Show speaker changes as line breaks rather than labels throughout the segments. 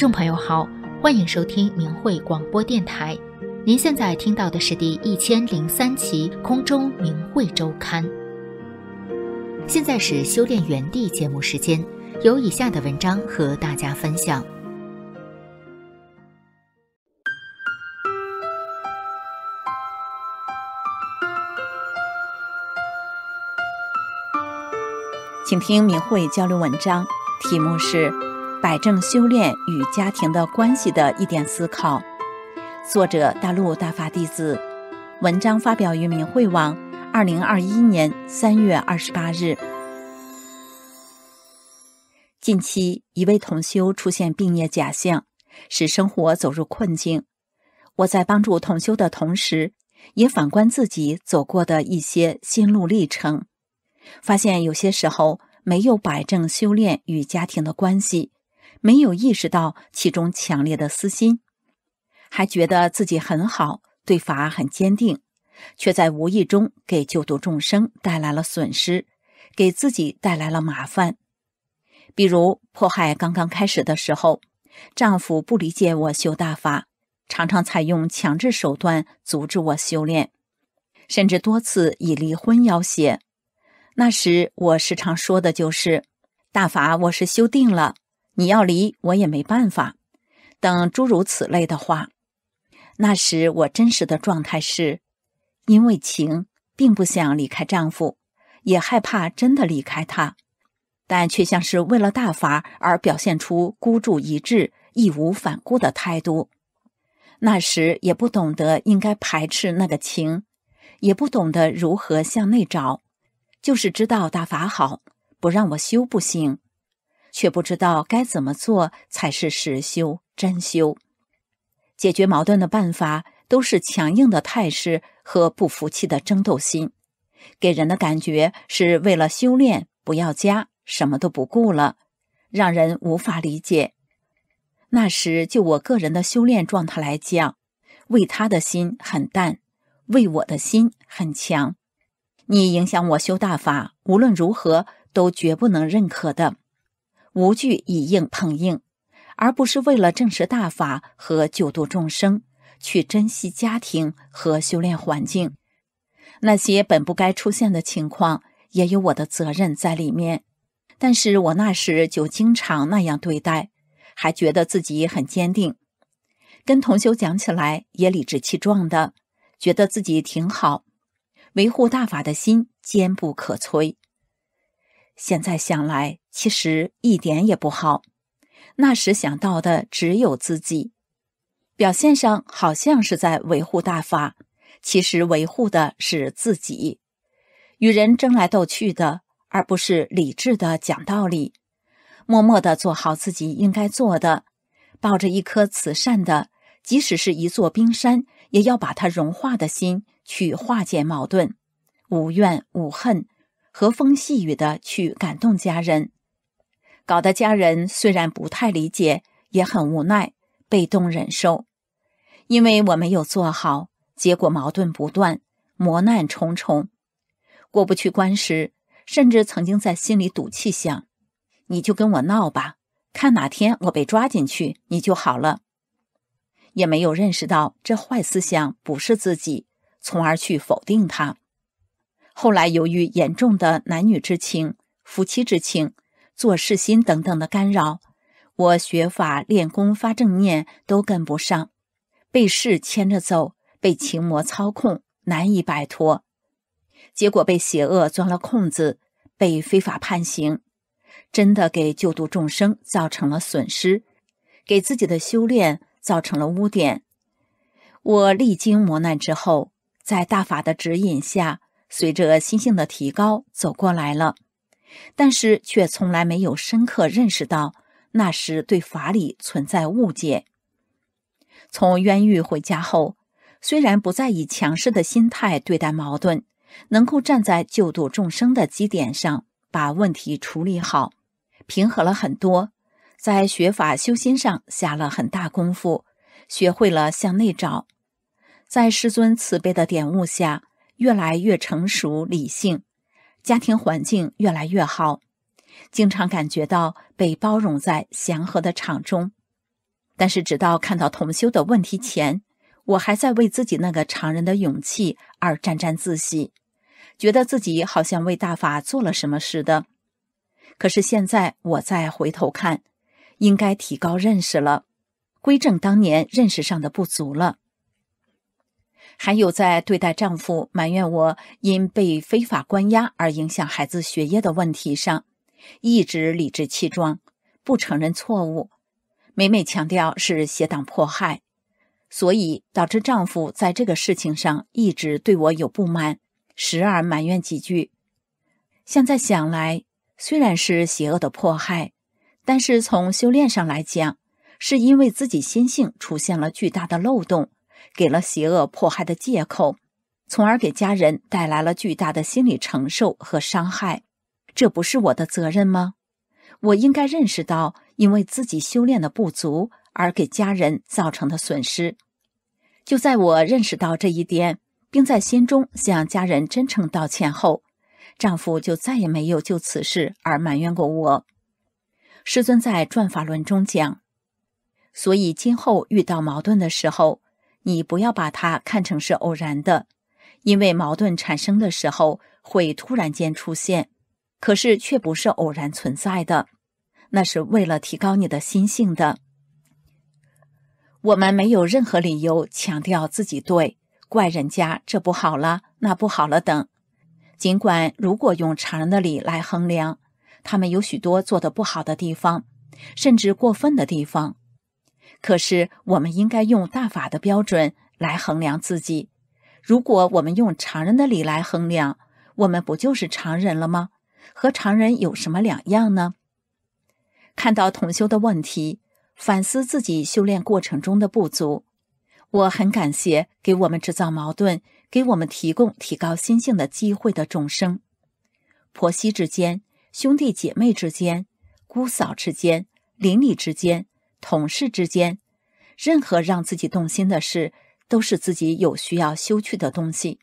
众朋友好，欢迎收听明慧广播电台。您现在听到的是第一千零三期空中明慧周刊。现在是修炼园地节目时间，有以下的文章和大家分享，请听明慧交流文章，题目是。摆正修炼与家庭的关系的一点思考，作者大陆大法弟子，文章发表于明慧网，二零二一年三月二十八日。近期一位同修出现病业假象，使生活走入困境。我在帮助同修的同时，也反观自己走过的一些心路历程，发现有些时候没有摆正修炼与家庭的关系。没有意识到其中强烈的私心，还觉得自己很好，对法很坚定，却在无意中给救度众生带来了损失，给自己带来了麻烦。比如迫害刚刚开始的时候，丈夫不理解我修大法，常常采用强制手段阻止我修炼，甚至多次以离婚要挟。那时我时常说的就是：“大法我是修定了。”你要离我也没办法，等诸如此类的话。那时我真实的状态是，因为情，并不想离开丈夫，也害怕真的离开他，但却像是为了大法而表现出孤注一掷、义无反顾的态度。那时也不懂得应该排斥那个情，也不懂得如何向内找，就是知道大法好，不让我修不行。却不知道该怎么做才是实修真修。解决矛盾的办法都是强硬的态势和不服气的争斗心，给人的感觉是为了修炼不要家，什么都不顾了，让人无法理解。那时就我个人的修炼状态来讲，为他的心很淡，为我的心很强。你影响我修大法，无论如何都绝不能认可的。无惧以硬碰硬，而不是为了证实大法和救度众生去珍惜家庭和修炼环境。那些本不该出现的情况，也有我的责任在里面。但是我那时就经常那样对待，还觉得自己很坚定，跟同修讲起来也理直气壮的，觉得自己挺好，维护大法的心坚不可摧。现在想来。其实一点也不好。那时想到的只有自己，表现上好像是在维护大法，其实维护的是自己。与人争来斗去的，而不是理智的讲道理，默默的做好自己应该做的，抱着一颗慈善的，即使是一座冰山，也要把它融化的心去化解矛盾，无怨无恨，和风细雨的去感动家人。搞得家人虽然不太理解，也很无奈，被动忍受，因为我没有做好，结果矛盾不断，磨难重重，过不去关时，甚至曾经在心里赌气想：“你就跟我闹吧，看哪天我被抓进去，你就好了。”也没有认识到这坏思想不是自己，从而去否定他。后来由于严重的男女之情、夫妻之情。做事心等等的干扰，我学法、练功、发正念都跟不上，被事牵着走，被情魔操控，难以摆脱，结果被邪恶钻了空子，被非法判刑，真的给救度众生造成了损失，给自己的修炼造成了污点。我历经磨难之后，在大法的指引下，随着心性的提高，走过来了。但是却从来没有深刻认识到那时对法理存在误解。从冤狱回家后，虽然不再以强势的心态对待矛盾，能够站在救度众生的基点上把问题处理好，平和了很多。在学法修心上下了很大功夫，学会了向内找。在师尊慈悲的点悟下，越来越成熟理性。家庭环境越来越好，经常感觉到被包容在祥和的场中。但是直到看到同修的问题前，我还在为自己那个常人的勇气而沾沾自喜，觉得自己好像为大法做了什么似的。可是现在我再回头看，应该提高认识了，归正当年认识上的不足了。还有在对待丈夫埋怨我因被非法关押而影响孩子学业的问题上，一直理直气壮，不承认错误，每每强调是邪党迫害，所以导致丈夫在这个事情上一直对我有不满，时而埋怨几句。现在想来，虽然是邪恶的迫害，但是从修炼上来讲，是因为自己心性出现了巨大的漏洞。给了邪恶迫害的借口，从而给家人带来了巨大的心理承受和伤害。这不是我的责任吗？我应该认识到，因为自己修炼的不足而给家人造成的损失。就在我认识到这一点，并在心中向家人真诚道歉后，丈夫就再也没有就此事而埋怨过我。师尊在《转法轮》中讲，所以今后遇到矛盾的时候。你不要把它看成是偶然的，因为矛盾产生的时候会突然间出现，可是却不是偶然存在的，那是为了提高你的心性的。我们没有任何理由强调自己对，怪人家这不好了，那不好了等。尽管如果用常人的理来衡量，他们有许多做的不好的地方，甚至过分的地方。可是，我们应该用大法的标准来衡量自己。如果我们用常人的理来衡量，我们不就是常人了吗？和常人有什么两样呢？看到同修的问题，反思自己修炼过程中的不足，我很感谢给我们制造矛盾、给我们提供提高心性的机会的众生。婆媳之间、兄弟姐妹之间、姑嫂之间、邻里之间。同事之间，任何让自己动心的事，都是自己有需要修去的东西，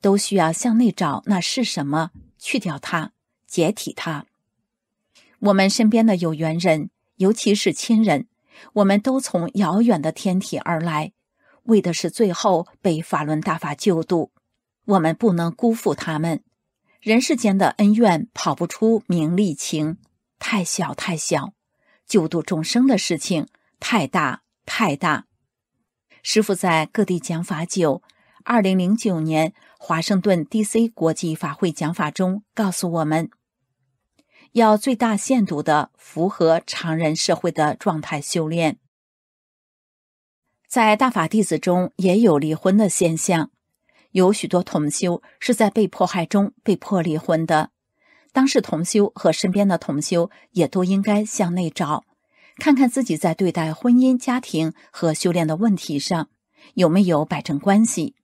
都需要向内找，那是什么？去掉它，解体它。我们身边的有缘人，尤其是亲人，我们都从遥远的天体而来，为的是最后被法轮大法救度。我们不能辜负他们。人世间的恩怨，跑不出名利情，太小太小。救度众生的事情太大太大。师傅在各地讲法，九，二零零九年华盛顿 D.C. 国际法会讲法中告诉我们，要最大限度的符合常人社会的状态修炼。在大法弟子中也有离婚的现象，有许多同修是在被迫害中被迫离婚的。当事同修和身边的同修也都应该向内找，看看自己在对待婚姻、家庭和修炼的问题上有没有摆正关系。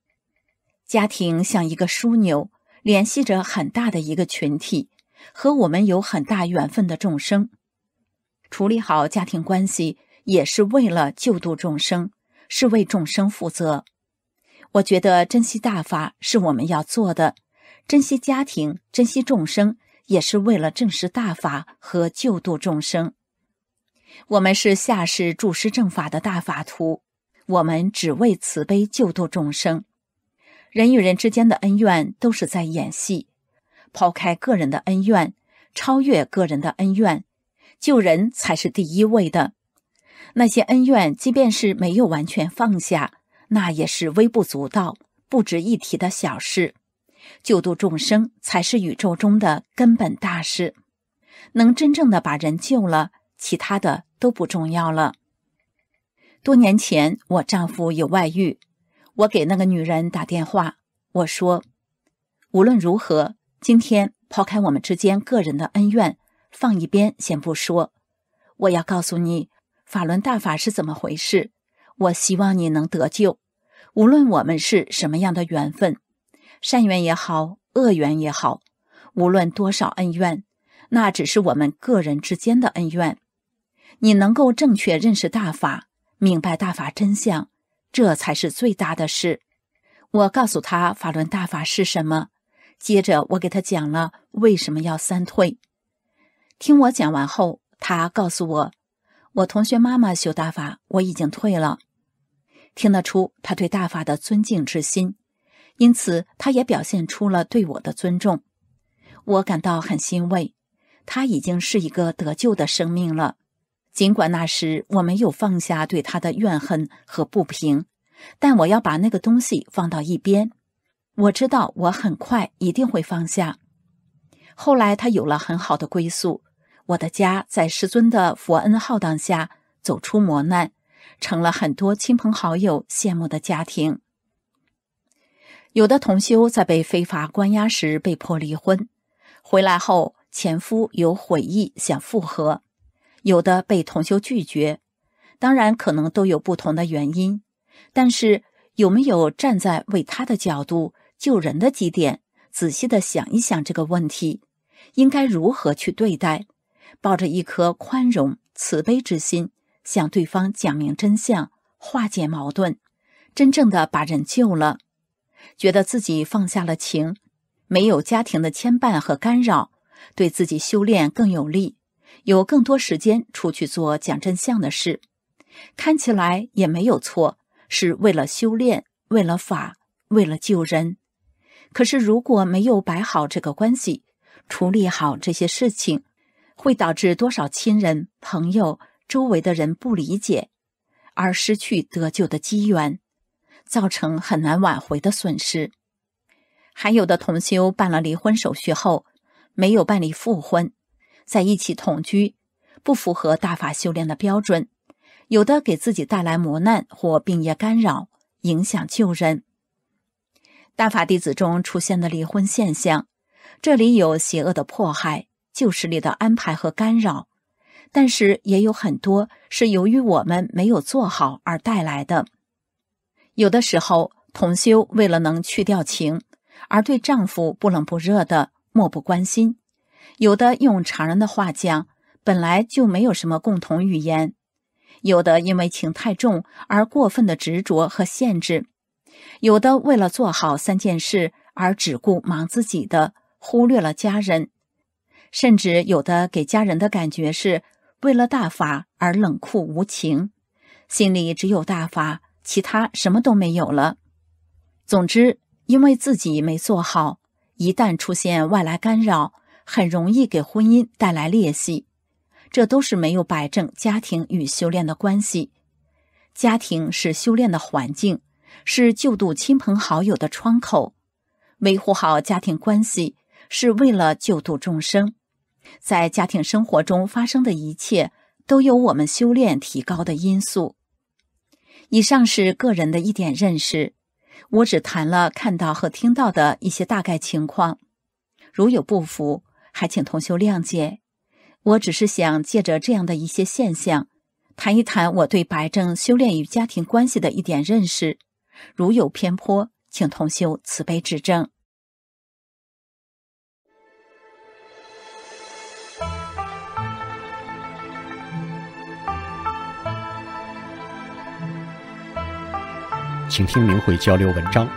家庭像一个枢纽，联系着很大的一个群体，和我们有很大缘分的众生。处理好家庭关系，也是为了救度众生，是为众生负责。我觉得珍惜大法是我们要做的，珍惜家庭，珍惜众生。也是为了证实大法和救度众生。我们是下世注施正法的大法徒，我们只为慈悲救度众生。人与人之间的恩怨都是在演戏，抛开个人的恩怨，超越个人的恩怨，救人才是第一位的。那些恩怨，即便是没有完全放下，那也是微不足道、不值一提的小事。救度众生才是宇宙中的根本大事，能真正的把人救了，其他的都不重要了。多年前，我丈夫有外遇，我给那个女人打电话，我说：“无论如何，今天抛开我们之间个人的恩怨，放一边先不说，我要告诉你，法轮大法是怎么回事。我希望你能得救，无论我们是什么样的缘分。”善缘也好，恶缘也好，无论多少恩怨，那只是我们个人之间的恩怨。你能够正确认识大法，明白大法真相，这才是最大的事。我告诉他法轮大法是什么，接着我给他讲了为什么要三退。听我讲完后，他告诉我，我同学妈妈修大法，我已经退了，听得出他对大法的尊敬之心。因此，他也表现出了对我的尊重，我感到很欣慰。他已经是一个得救的生命了，尽管那时我没有放下对他的怨恨和不平，但我要把那个东西放到一边。我知道，我很快一定会放下。后来，他有了很好的归宿。我的家在师尊的佛恩浩荡下走出磨难，成了很多亲朋好友羡慕的家庭。有的同修在被非法关押时被迫离婚，回来后前夫有悔意想复合，有的被同修拒绝，当然可能都有不同的原因，但是有没有站在为他的角度救人的几点，仔细的想一想这个问题，应该如何去对待？抱着一颗宽容慈悲之心，向对方讲明真相，化解矛盾，真正的把人救了。觉得自己放下了情，没有家庭的牵绊和干扰，对自己修炼更有利，有更多时间出去做讲真相的事，看起来也没有错，是为了修炼，为了法，为了救人。可是如果没有摆好这个关系，处理好这些事情，会导致多少亲人、朋友、周围的人不理解，而失去得救的机缘。造成很难挽回的损失，还有的同修办了离婚手续后，没有办理复婚，在一起同居，不符合大法修炼的标准；有的给自己带来磨难或病业干扰，影响救人。大法弟子中出现的离婚现象，这里有邪恶的迫害、旧势力的安排和干扰，但是也有很多是由于我们没有做好而带来的。有的时候，同修为了能去掉情，而对丈夫不冷不热的漠不关心；有的用常人的话讲，本来就没有什么共同语言；有的因为情太重而过分的执着和限制；有的为了做好三件事而只顾忙自己的，忽略了家人；甚至有的给家人的感觉是为了大法而冷酷无情，心里只有大法。其他什么都没有了。总之，因为自己没做好，一旦出现外来干扰，很容易给婚姻带来裂隙。这都是没有摆正家庭与修炼的关系。家庭是修炼的环境，是救度亲朋好友的窗口。维护好家庭关系，是为了救度众生。在家庭生活中发生的一切，都有我们修炼提高的因素。以上是个人的一点认识，我只谈了看到和听到的一些大概情况，如有不服，还请同修谅解。我只是想借着这样的一些现象，谈一谈我对白正修炼与家庭关系的一点认识，如有偏颇，请同修慈悲指正。
请听明慧交流文章，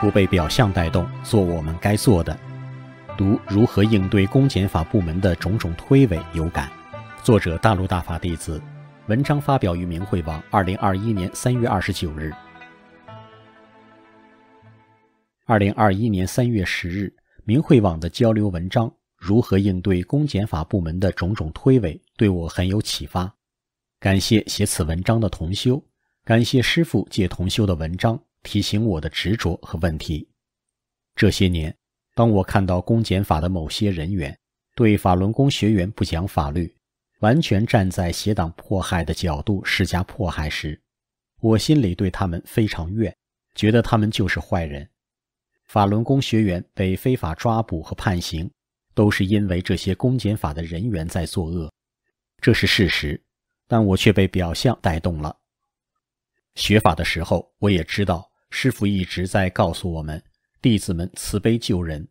不被表象带动，做我们该做的。读《如何应对公检法部门的种种推诿》有感，作者大陆大法弟子，文章发表于明慧网，二零二一年三月二十九日。二零二一年三月十日，明慧网的交流文章《如何应对公检法部门的种种推诿》对我很有启发，感谢写此文章的同修。感谢师傅借同修的文章提醒我的执着和问题。这些年，当我看到公检法的某些人员对法轮功学员不讲法律，完全站在邪党迫害的角度施加迫害时，我心里对他们非常怨，觉得他们就是坏人。法轮功学员被非法抓捕和判刑，都是因为这些公检法的人员在作恶，这是事实。但我却被表象带动了。学法的时候，我也知道师傅一直在告诉我们，弟子们慈悲救人，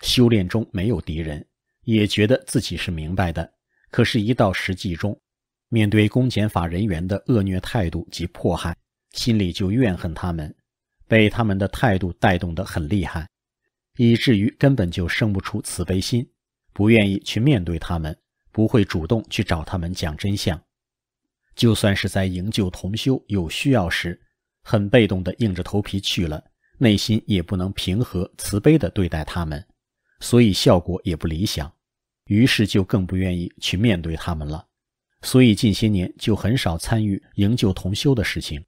修炼中没有敌人，也觉得自己是明白的。可是，一到实际中，面对公检法人员的恶虐态度及迫害，心里就怨恨他们，被他们的态度带动得很厉害，以至于根本就生不出慈悲心，不愿意去面对他们，不会主动去找他们讲真相。就算是在营救同修有需要时，很被动地硬着头皮去了，内心也不能平和慈悲地对待他们，所以效果也不理想。于是就更不愿意去面对他们了。所以近些年就很少参与营救同修的事情。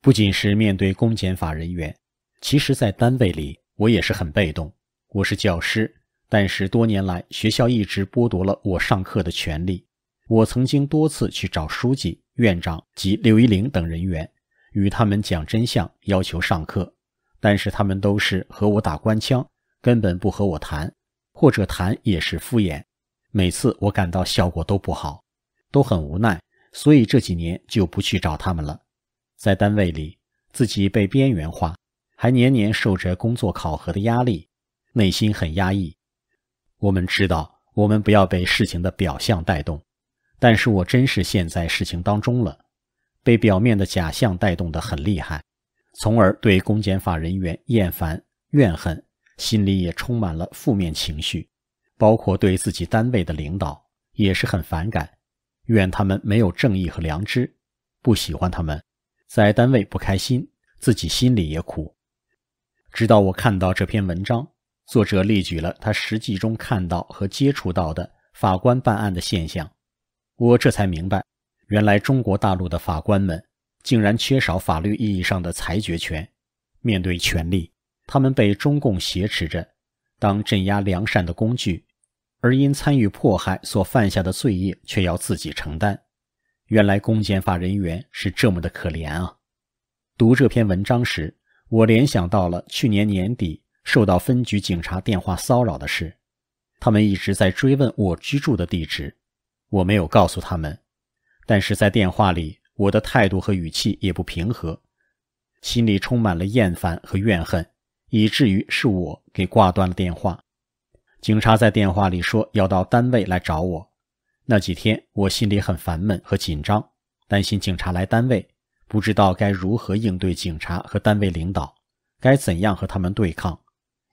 不仅是面对公检法人员，其实在单位里我也是很被动。我是教师，但是多年来学校一直剥夺了我上课的权利。我曾经多次去找书记、院长及刘一玲等人员，与他们讲真相，要求上课，但是他们都是和我打官腔，根本不和我谈，或者谈也是敷衍。每次我感到效果都不好，都很无奈，所以这几年就不去找他们了。在单位里，自己被边缘化，还年年受着工作考核的压力，内心很压抑。我们知道，我们不要被事情的表象带动。但是我真是陷在事情当中了，被表面的假象带动得很厉害，从而对公检法人员厌烦、怨恨，心里也充满了负面情绪，包括对自己单位的领导也是很反感，怨他们没有正义和良知，不喜欢他们，在单位不开心，自己心里也苦。直到我看到这篇文章，作者列举了他实际中看到和接触到的法官办案的现象。我这才明白，原来中国大陆的法官们竟然缺少法律意义上的裁决权。面对权力，他们被中共挟持着，当镇压良善的工具，而因参与迫害所犯下的罪业却要自己承担。原来公检法人员是这么的可怜啊！读这篇文章时，我联想到了去年年底受到分局警察电话骚扰的事，他们一直在追问我居住的地址。我没有告诉他们，但是在电话里，我的态度和语气也不平和，心里充满了厌烦和怨恨，以至于是我给挂断了电话。警察在电话里说要到单位来找我，那几天我心里很烦闷和紧张，担心警察来单位，不知道该如何应对警察和单位领导，该怎样和他们对抗，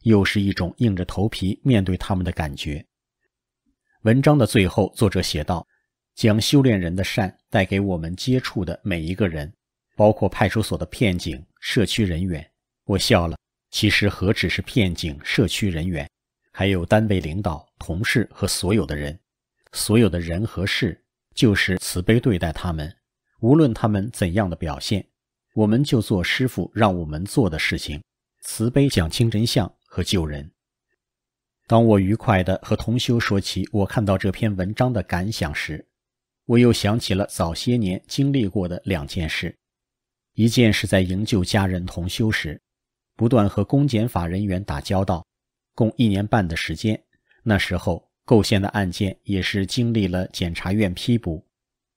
又是一种硬着头皮面对他们的感觉。文章的最后，作者写道：“将修炼人的善带给我们接触的每一个人，包括派出所的片警、社区人员。”我笑了。其实何止是片警、社区人员，还有单位领导、同事和所有的人。所有的人和事，就是慈悲对待他们，无论他们怎样的表现，我们就做师傅让我们做的事情，慈悲讲清真相和救人。当我愉快地和同修说起我看到这篇文章的感想时，我又想起了早些年经历过的两件事。一件是在营救家人同修时，不断和公检法人员打交道，共一年半的时间。那时候构陷的案件也是经历了检察院批捕，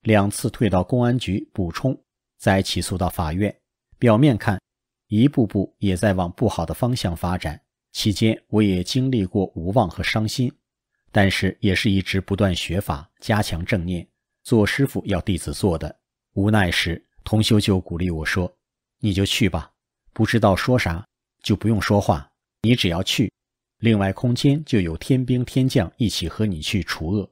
两次退到公安局补充，再起诉到法院。表面看，一步步也在往不好的方向发展。期间，我也经历过无望和伤心，但是也是一直不断学法、加强正念。做师傅要弟子做的，无奈时，同修就鼓励我说：“你就去吧，不知道说啥，就不用说话，你只要去，另外空间就有天兵天将一起和你去除恶。”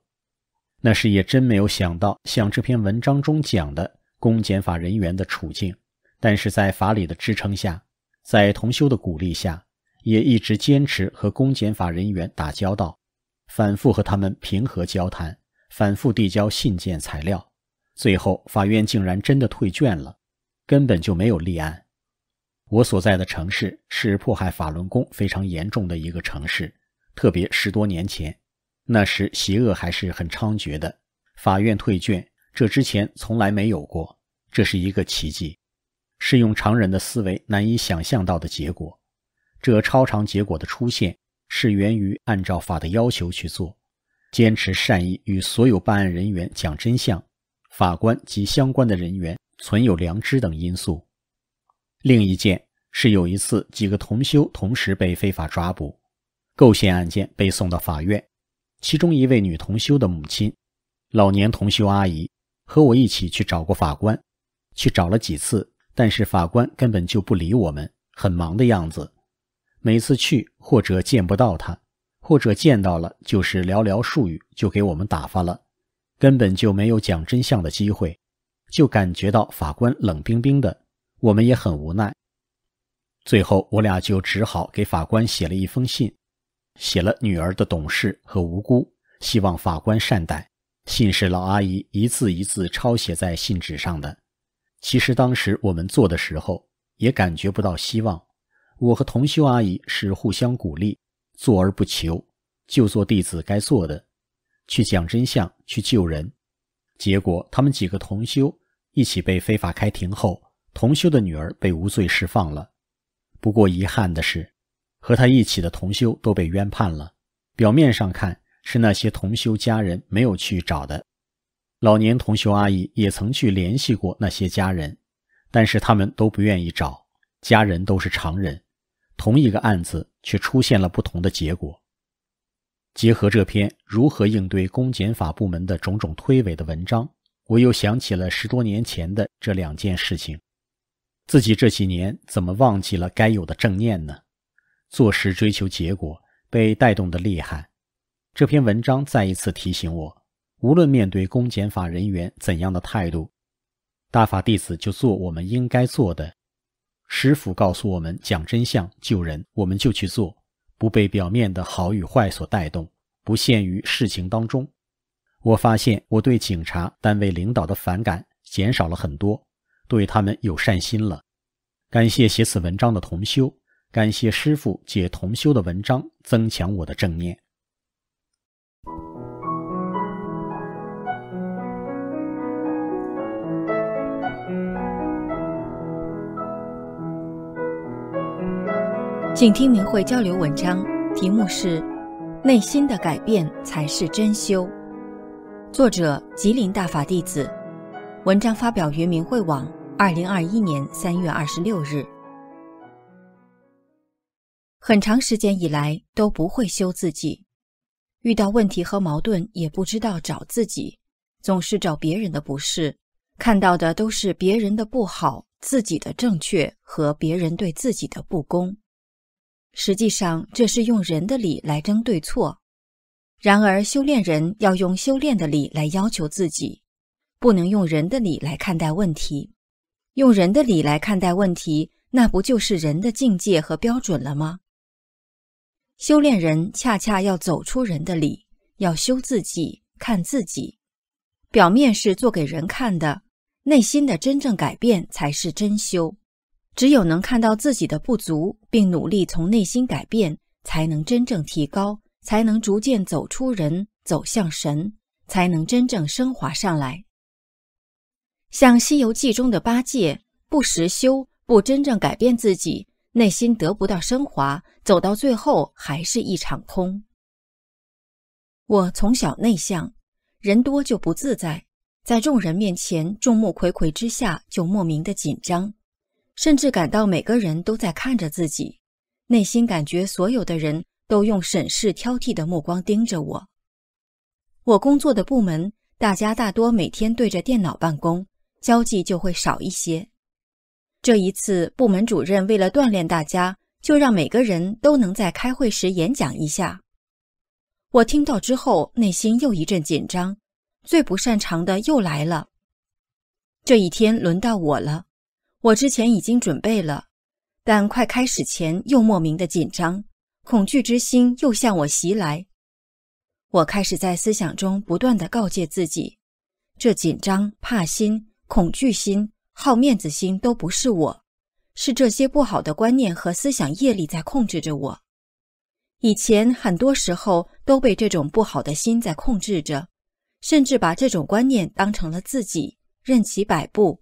那时也真没有想到，像这篇文章中讲的公检法人员的处境，但是在法理的支撑下，在同修的鼓励下。也一直坚持和公检法人员打交道，反复和他们平和交谈，反复递交信件材料。最后，法院竟然真的退卷了，根本就没有立案。我所在的城市是迫害法轮功非常严重的一个城市，特别十多年前，那时邪恶还是很猖獗的。法院退卷，这之前从来没有过，这是一个奇迹，是用常人的思维难以想象到的结果。这超常结果的出现是源于按照法的要求去做，坚持善意与所有办案人员讲真相，法官及相关的人员存有良知等因素。另一件是有一次几个同修同时被非法抓捕，构陷案件被送到法院，其中一位女同修的母亲，老年同修阿姨和我一起去找过法官，去找了几次，但是法官根本就不理我们，很忙的样子。每次去或者见不到他，或者见到了，就是寥寥数语就给我们打发了，根本就没有讲真相的机会，就感觉到法官冷冰冰的，我们也很无奈。最后，我俩就只好给法官写了一封信，写了女儿的懂事和无辜，希望法官善待。信是老阿姨一字一字抄写在信纸上的。其实当时我们做的时候，也感觉不到希望。我和同修阿姨是互相鼓励，做而不求，就做弟子该做的，去讲真相，去救人。结果他们几个同修一起被非法开庭后，同修的女儿被无罪释放了。不过遗憾的是，和他一起的同修都被冤判了。表面上看是那些同修家人没有去找的，老年同修阿姨也曾去联系过那些家人，但是他们都不愿意找，家人都是常人。同一个案子却出现了不同的结果。结合这篇如何应对公检法部门的种种推诿的文章，我又想起了十多年前的这两件事情。自己这几年怎么忘记了该有的正念呢？做事追求结果，被带动的厉害。这篇文章再一次提醒我：无论面对公检法人员怎样的态度，大法弟子就做我们应该做的。师傅告诉我们，讲真相救人，我们就去做，不被表面的好与坏所带动，不限于事情当中。我发现我对警察单位领导的反感减少了很多，对他们有善心了。感谢写此文章的同修，感谢师傅借同修的文章增强我的正念。
请听明慧交流文章，题目是《内心的改变才是真修》，作者吉林大法弟子。文章发表于明慧网，二零二一年三月二十六日。很长时间以来都不会修自己，遇到问题和矛盾也不知道找自己，总是找别人的不是，看到的都是别人的不好，自己的正确和别人对自己的不公。实际上，这是用人的理来争对错。然而，修炼人要用修炼的理来要求自己，不能用人的理来看待问题。用人的理来看待问题，那不就是人的境界和标准了吗？修炼人恰恰要走出人的理，要修自己，看自己。表面是做给人看的，内心的真正改变才是真修。只有能看到自己的不足，并努力从内心改变，才能真正提高，才能逐渐走出人，走向神，才能真正升华上来。像《西游记》中的八戒，不实修，不真正改变自己，内心得不到升华，走到最后还是一场空。我从小内向，人多就不自在，在众人面前、众目睽睽之下，就莫名的紧张。甚至感到每个人都在看着自己，内心感觉所有的人都用审视挑剔的目光盯着我。我工作的部门，大家大多每天对着电脑办公，交际就会少一些。这一次，部门主任为了锻炼大家，就让每个人都能在开会时演讲一下。我听到之后，内心又一阵紧张，最不擅长的又来了。这一天轮到我了。我之前已经准备了，但快开始前又莫名的紧张，恐惧之心又向我袭来。我开始在思想中不断的告诫自己：，这紧张、怕心、恐惧心、好面子心都不是我，是这些不好的观念和思想业力在控制着我。以前很多时候都被这种不好的心在控制着，甚至把这种观念当成了自己，任其摆布。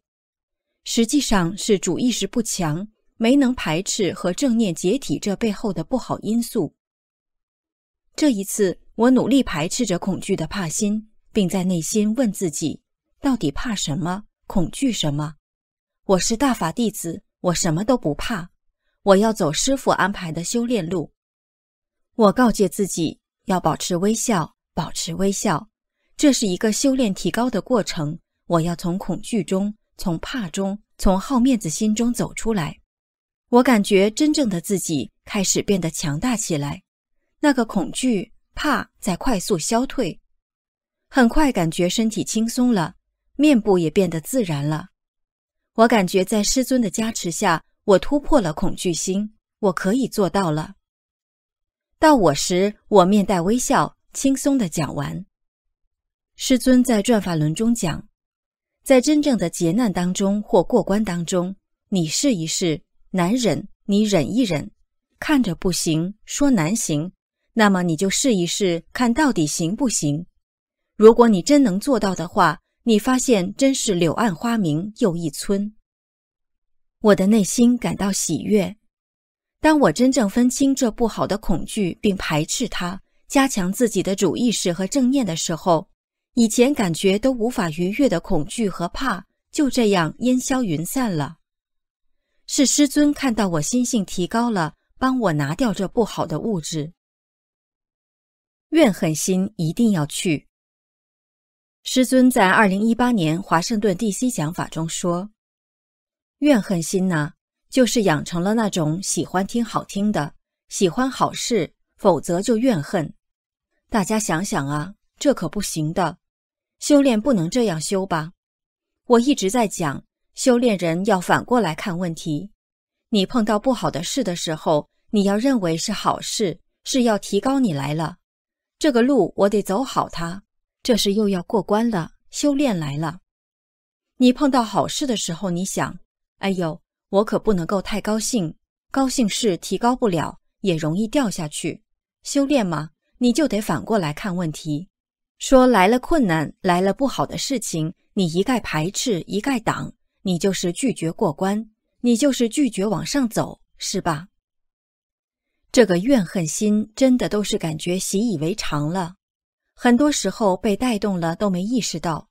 实际上是主意识不强，没能排斥和正念解体这背后的不好因素。这一次，我努力排斥着恐惧的怕心，并在内心问自己：到底怕什么？恐惧什么？我是大法弟子，我什么都不怕。我要走师傅安排的修炼路。我告诫自己要保持微笑，保持微笑。这是一个修炼提高的过程。我要从恐惧中。从怕中，从好面子心中走出来，我感觉真正的自己开始变得强大起来。那个恐惧怕在快速消退，很快感觉身体轻松了，面部也变得自然了。我感觉在师尊的加持下，我突破了恐惧心，我可以做到了。到我时，我面带微笑，轻松的讲完。师尊在转法轮中讲。在真正的劫难当中或过关当中，你试一试难忍，你忍一忍，看着不行，说难行，那么你就试一试，看到底行不行。如果你真能做到的话，你发现真是柳暗花明又一村。我的内心感到喜悦，当我真正分清这不好的恐惧并排斥它，加强自己的主意识和正念的时候。以前感觉都无法逾越的恐惧和怕，就这样烟消云散了。是师尊看到我心性提高了，帮我拿掉这不好的物质。怨恨心一定要去。师尊在二零一八年华盛顿 DC 讲法中说：“怨恨心呢，就是养成了那种喜欢听好听的，喜欢好事，否则就怨恨。大家想想啊，这可不行的。”修炼不能这样修吧？我一直在讲，修炼人要反过来看问题。你碰到不好的事的时候，你要认为是好事，是要提高你来了。这个路我得走好它，这是又要过关了，修炼来了。你碰到好事的时候，你想，哎呦，我可不能够太高兴，高兴事提高不了，也容易掉下去。修炼嘛，你就得反过来看问题。说来了困难，来了不好的事情，你一概排斥，一概挡，你就是拒绝过关，你就是拒绝往上走，是吧？这个怨恨心真的都是感觉习以为常了，很多时候被带动了都没意识到。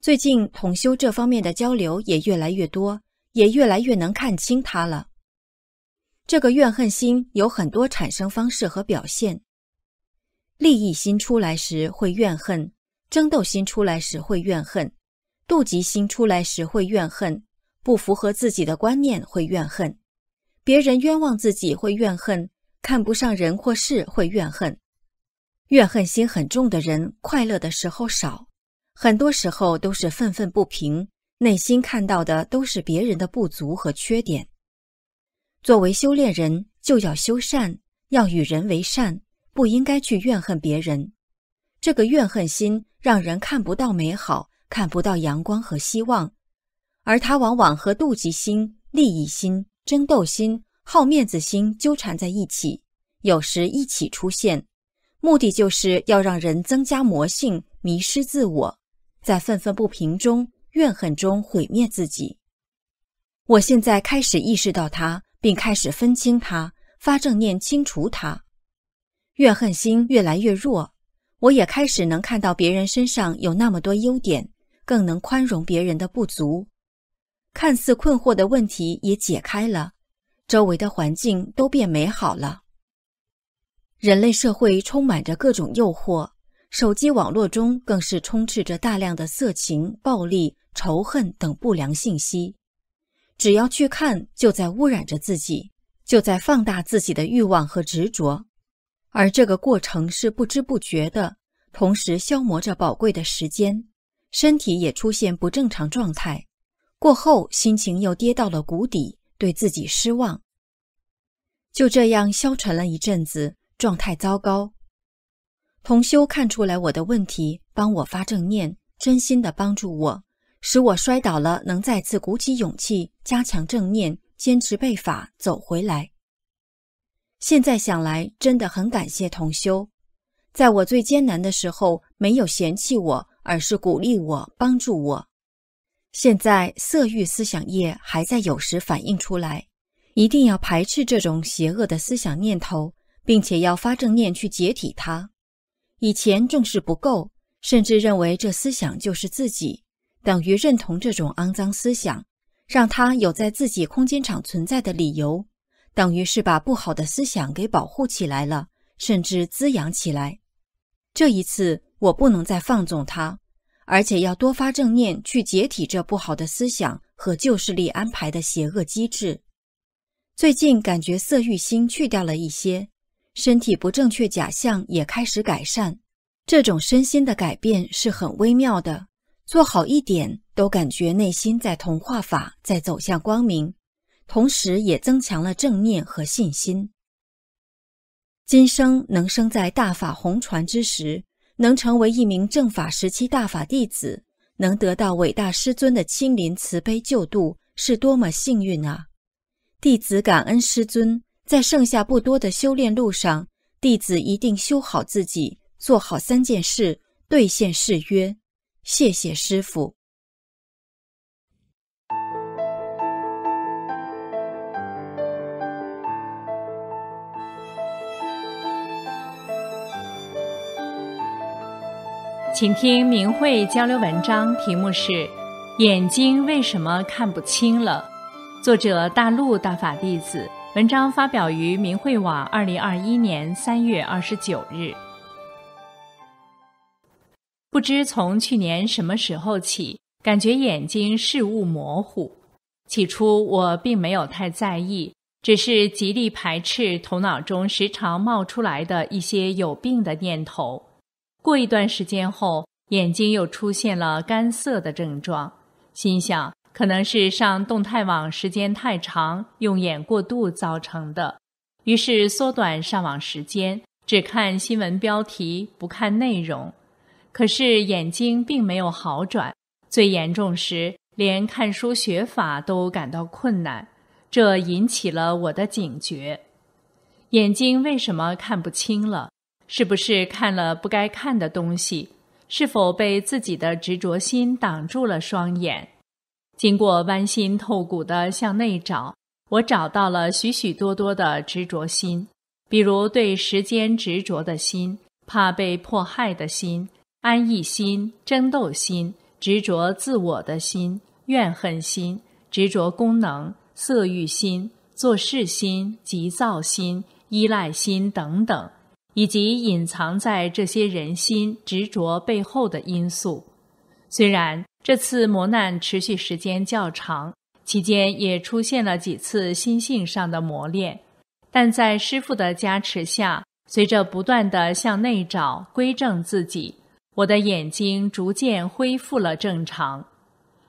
最近统修这方面的交流也越来越多，也越来越能看清它了。这个怨恨心有很多产生方式和表现。利益心出来时会怨恨，争斗心出来时会怨恨，妒忌心出来时会怨恨，不符合自己的观念会怨恨，别人冤枉自己会怨恨，看不上人或事会怨恨。怨恨心很重的人，快乐的时候少，很多时候都是愤愤不平，内心看到的都是别人的不足和缺点。作为修炼人，就要修善，要与人为善。不应该去怨恨别人，这个怨恨心让人看不到美好，看不到阳光和希望，而它往往和妒忌心、利益心、争斗心、好面子心纠缠在一起，有时一起出现，目的就是要让人增加魔性，迷失自我，在愤愤不平中、怨恨中毁灭自己。我现在开始意识到它，并开始分清它，发正念清除它。怨恨心越来越弱，我也开始能看到别人身上有那么多优点，更能宽容别人的不足。看似困惑的问题也解开了，周围的环境都变美好了。人类社会充满着各种诱惑，手机网络中更是充斥着大量的色情、暴力、仇恨等不良信息。只要去看，就在污染着自己，就在放大自己的欲望和执着。而这个过程是不知不觉的，同时消磨着宝贵的时间，身体也出现不正常状态。过后心情又跌到了谷底，对自己失望。就这样消沉了一阵子，状态糟糕。同修看出来我的问题，帮我发正念，真心的帮助我，使我摔倒了能再次鼓起勇气，加强正念，坚持背法，走回来。现在想来，真的很感谢同修，在我最艰难的时候，没有嫌弃我，而是鼓励我、帮助我。现在色欲思想业还在，有时反映出来，一定要排斥这种邪恶的思想念头，并且要发正念去解体它。以前重视不够，甚至认为这思想就是自己，等于认同这种肮脏思想，让它有在自己空间场存在的理由。等于是把不好的思想给保护起来了，甚至滋养起来。这一次我不能再放纵它，而且要多发正念去解体这不好的思想和旧势力安排的邪恶机制。最近感觉色欲心去掉了一些，身体不正确假象也开始改善。这种身心的改变是很微妙的，做好一点都感觉内心在同化法，在走向光明。同时也增强了正念和信心。今生能生在大法红传之时，能成为一名正法时期大法弟子，能得到伟大师尊的亲临慈悲救度，是多么幸运啊！弟子感恩师尊，在剩下不多的修炼路上，弟子一定修好自己，做好三件事，兑现誓约。谢谢师父。
请听明慧交流文章，题目是《眼睛为什么看不清了》，作者大陆大法弟子，文章发表于明慧网二零二一年三月二十九日。不知从去年什么时候起，感觉眼睛视物模糊。起初我并没有太在意，只是极力排斥头脑中时常冒出来的一些有病的念头。过一段时间后，眼睛又出现了干涩的症状，心想可能是上动态网时间太长，用眼过度造成的，于是缩短上网时间，只看新闻标题不看内容。可是眼睛并没有好转，最严重时连看书学法都感到困难，这引起了我的警觉：眼睛为什么看不清了？是不是看了不该看的东西？是否被自己的执着心挡住了双眼？经过弯心透骨的向内找，我找到了许许多多的执着心，比如对时间执着的心、怕被迫害的心、安逸心、争斗心、执着自我的心、怨恨心、执着功能色欲心、做事心、急躁心、依赖心等等。以及隐藏在这些人心执着背后的因素。虽然这次磨难持续时间较长，期间也出现了几次心性上的磨练，但在师父的加持下，随着不断的向内找、归正自己，我的眼睛逐渐恢复了正常。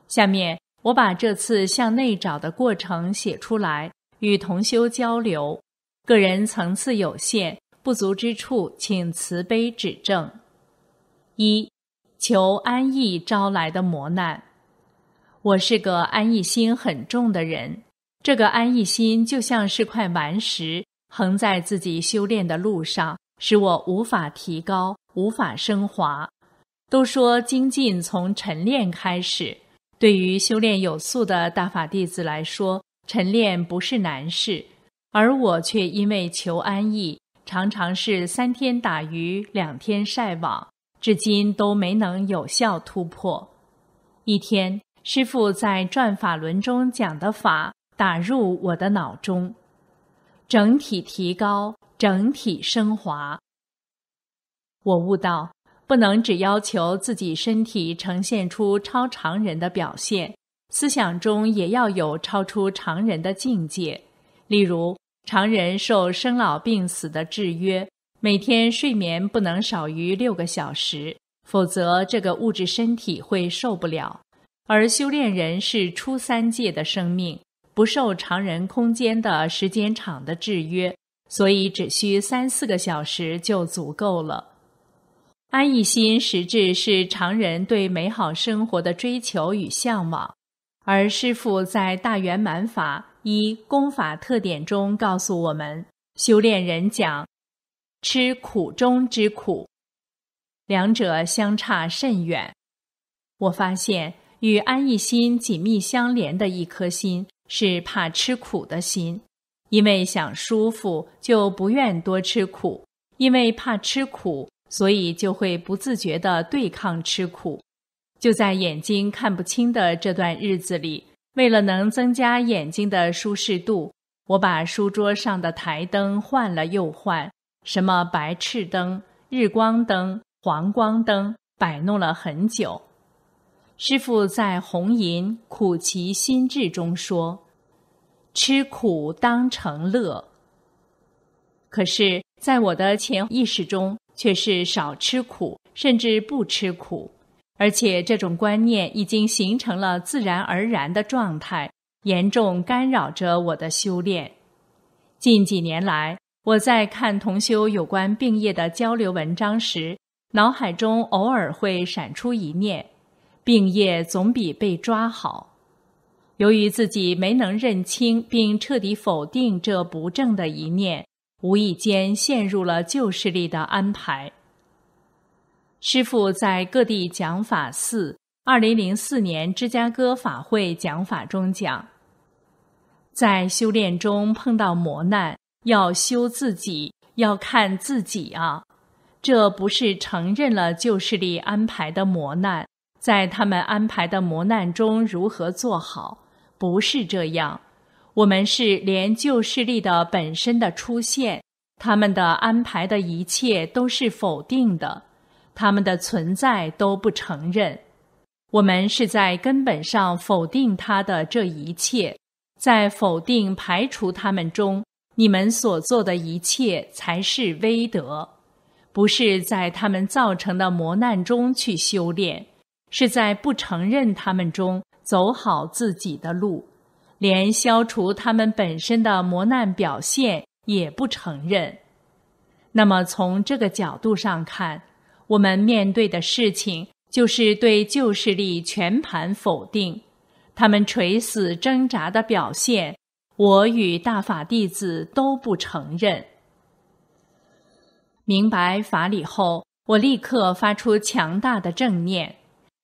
下面我把这次向内找的过程写出来，与同修交流。个人层次有限。不足之处，请慈悲指正。一求安逸招来的磨难，我是个安逸心很重的人。这个安逸心就像是块顽石，横在自己修炼的路上，使我无法提高，无法升华。都说精进从晨练开始，对于修炼有素的大法弟子来说，晨练不是难事，而我却因为求安逸。常常是三天打鱼两天晒网，至今都没能有效突破。一天，师傅在转法轮中讲的法打入我的脑中，整体提高，整体升华。我悟到，不能只要求自己身体呈现出超常人的表现，思想中也要有超出常人的境界，例如。常人受生老病死的制约，每天睡眠不能少于六个小时，否则这个物质身体会受不了。而修炼人是初三界的生命，不受常人空间的时间场的制约，所以只需三四个小时就足够了。安逸心实质是常人对美好生活的追求与向往，而师父在大圆满法。一功法特点中告诉我们，修炼人讲吃苦中之苦，两者相差甚远。我发现与安逸心紧密相连的一颗心是怕吃苦的心，因为想舒服就不愿多吃苦，因为怕吃苦，所以就会不自觉地对抗吃苦。就在眼睛看不清的这段日子里。为了能增加眼睛的舒适度，我把书桌上的台灯换了又换，什么白炽灯、日光灯、黄光灯，摆弄了很久。师傅在《红银苦其心志》中说：“吃苦当成乐。”可是，在我的潜意识中，却是少吃苦，甚至不吃苦。而且这种观念已经形成了自然而然的状态，严重干扰着我的修炼。近几年来，我在看同修有关病业的交流文章时，脑海中偶尔会闪出一念：病业总比被抓好。由于自己没能认清并彻底否定这不正的一念，无意间陷入了旧势力的安排。师父在各地讲法，四二零零四年芝加哥法会讲法中讲，在修炼中碰到磨难，要修自己，要看自己啊，这不是承认了旧势力安排的磨难，在他们安排的磨难中如何做好？不是这样，我们是连旧势力的本身的出现，他们的安排的一切都是否定的。他们的存在都不承认，我们是在根本上否定他的这一切，在否定排除他们中，你们所做的一切才是威德，不是在他们造成的磨难中去修炼，是在不承认他们中走好自己的路，连消除他们本身的磨难表现也不承认。那么，从这个角度上看。我们面对的事情就是对旧势力全盘否定，他们垂死挣扎的表现。我与大法弟子都不承认。明白法理后，我立刻发出强大的正念，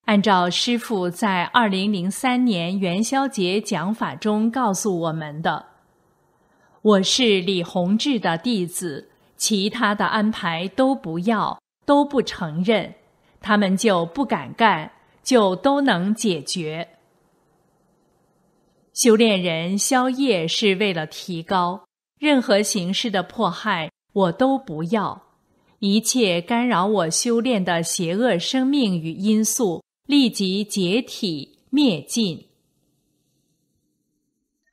按照师父在二零零三年元宵节讲法中告诉我们的：我是李洪志的弟子，其他的安排都不要。都不承认，他们就不敢干，就都能解决。修炼人宵夜是为了提高，任何形式的迫害我都不要，一切干扰我修炼的邪恶生命与因素立即解体灭尽。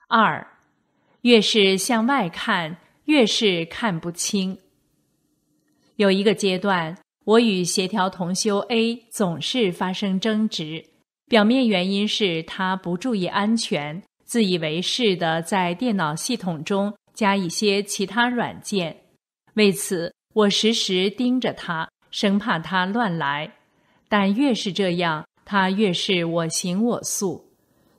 二，越是向外看，越是看不清。有一个阶段，我与协调同修 A 总是发生争执。表面原因是他不注意安全，自以为是的在电脑系统中加一些其他软件。为此，我时时盯着他，生怕他乱来。但越是这样，他越是我行我素。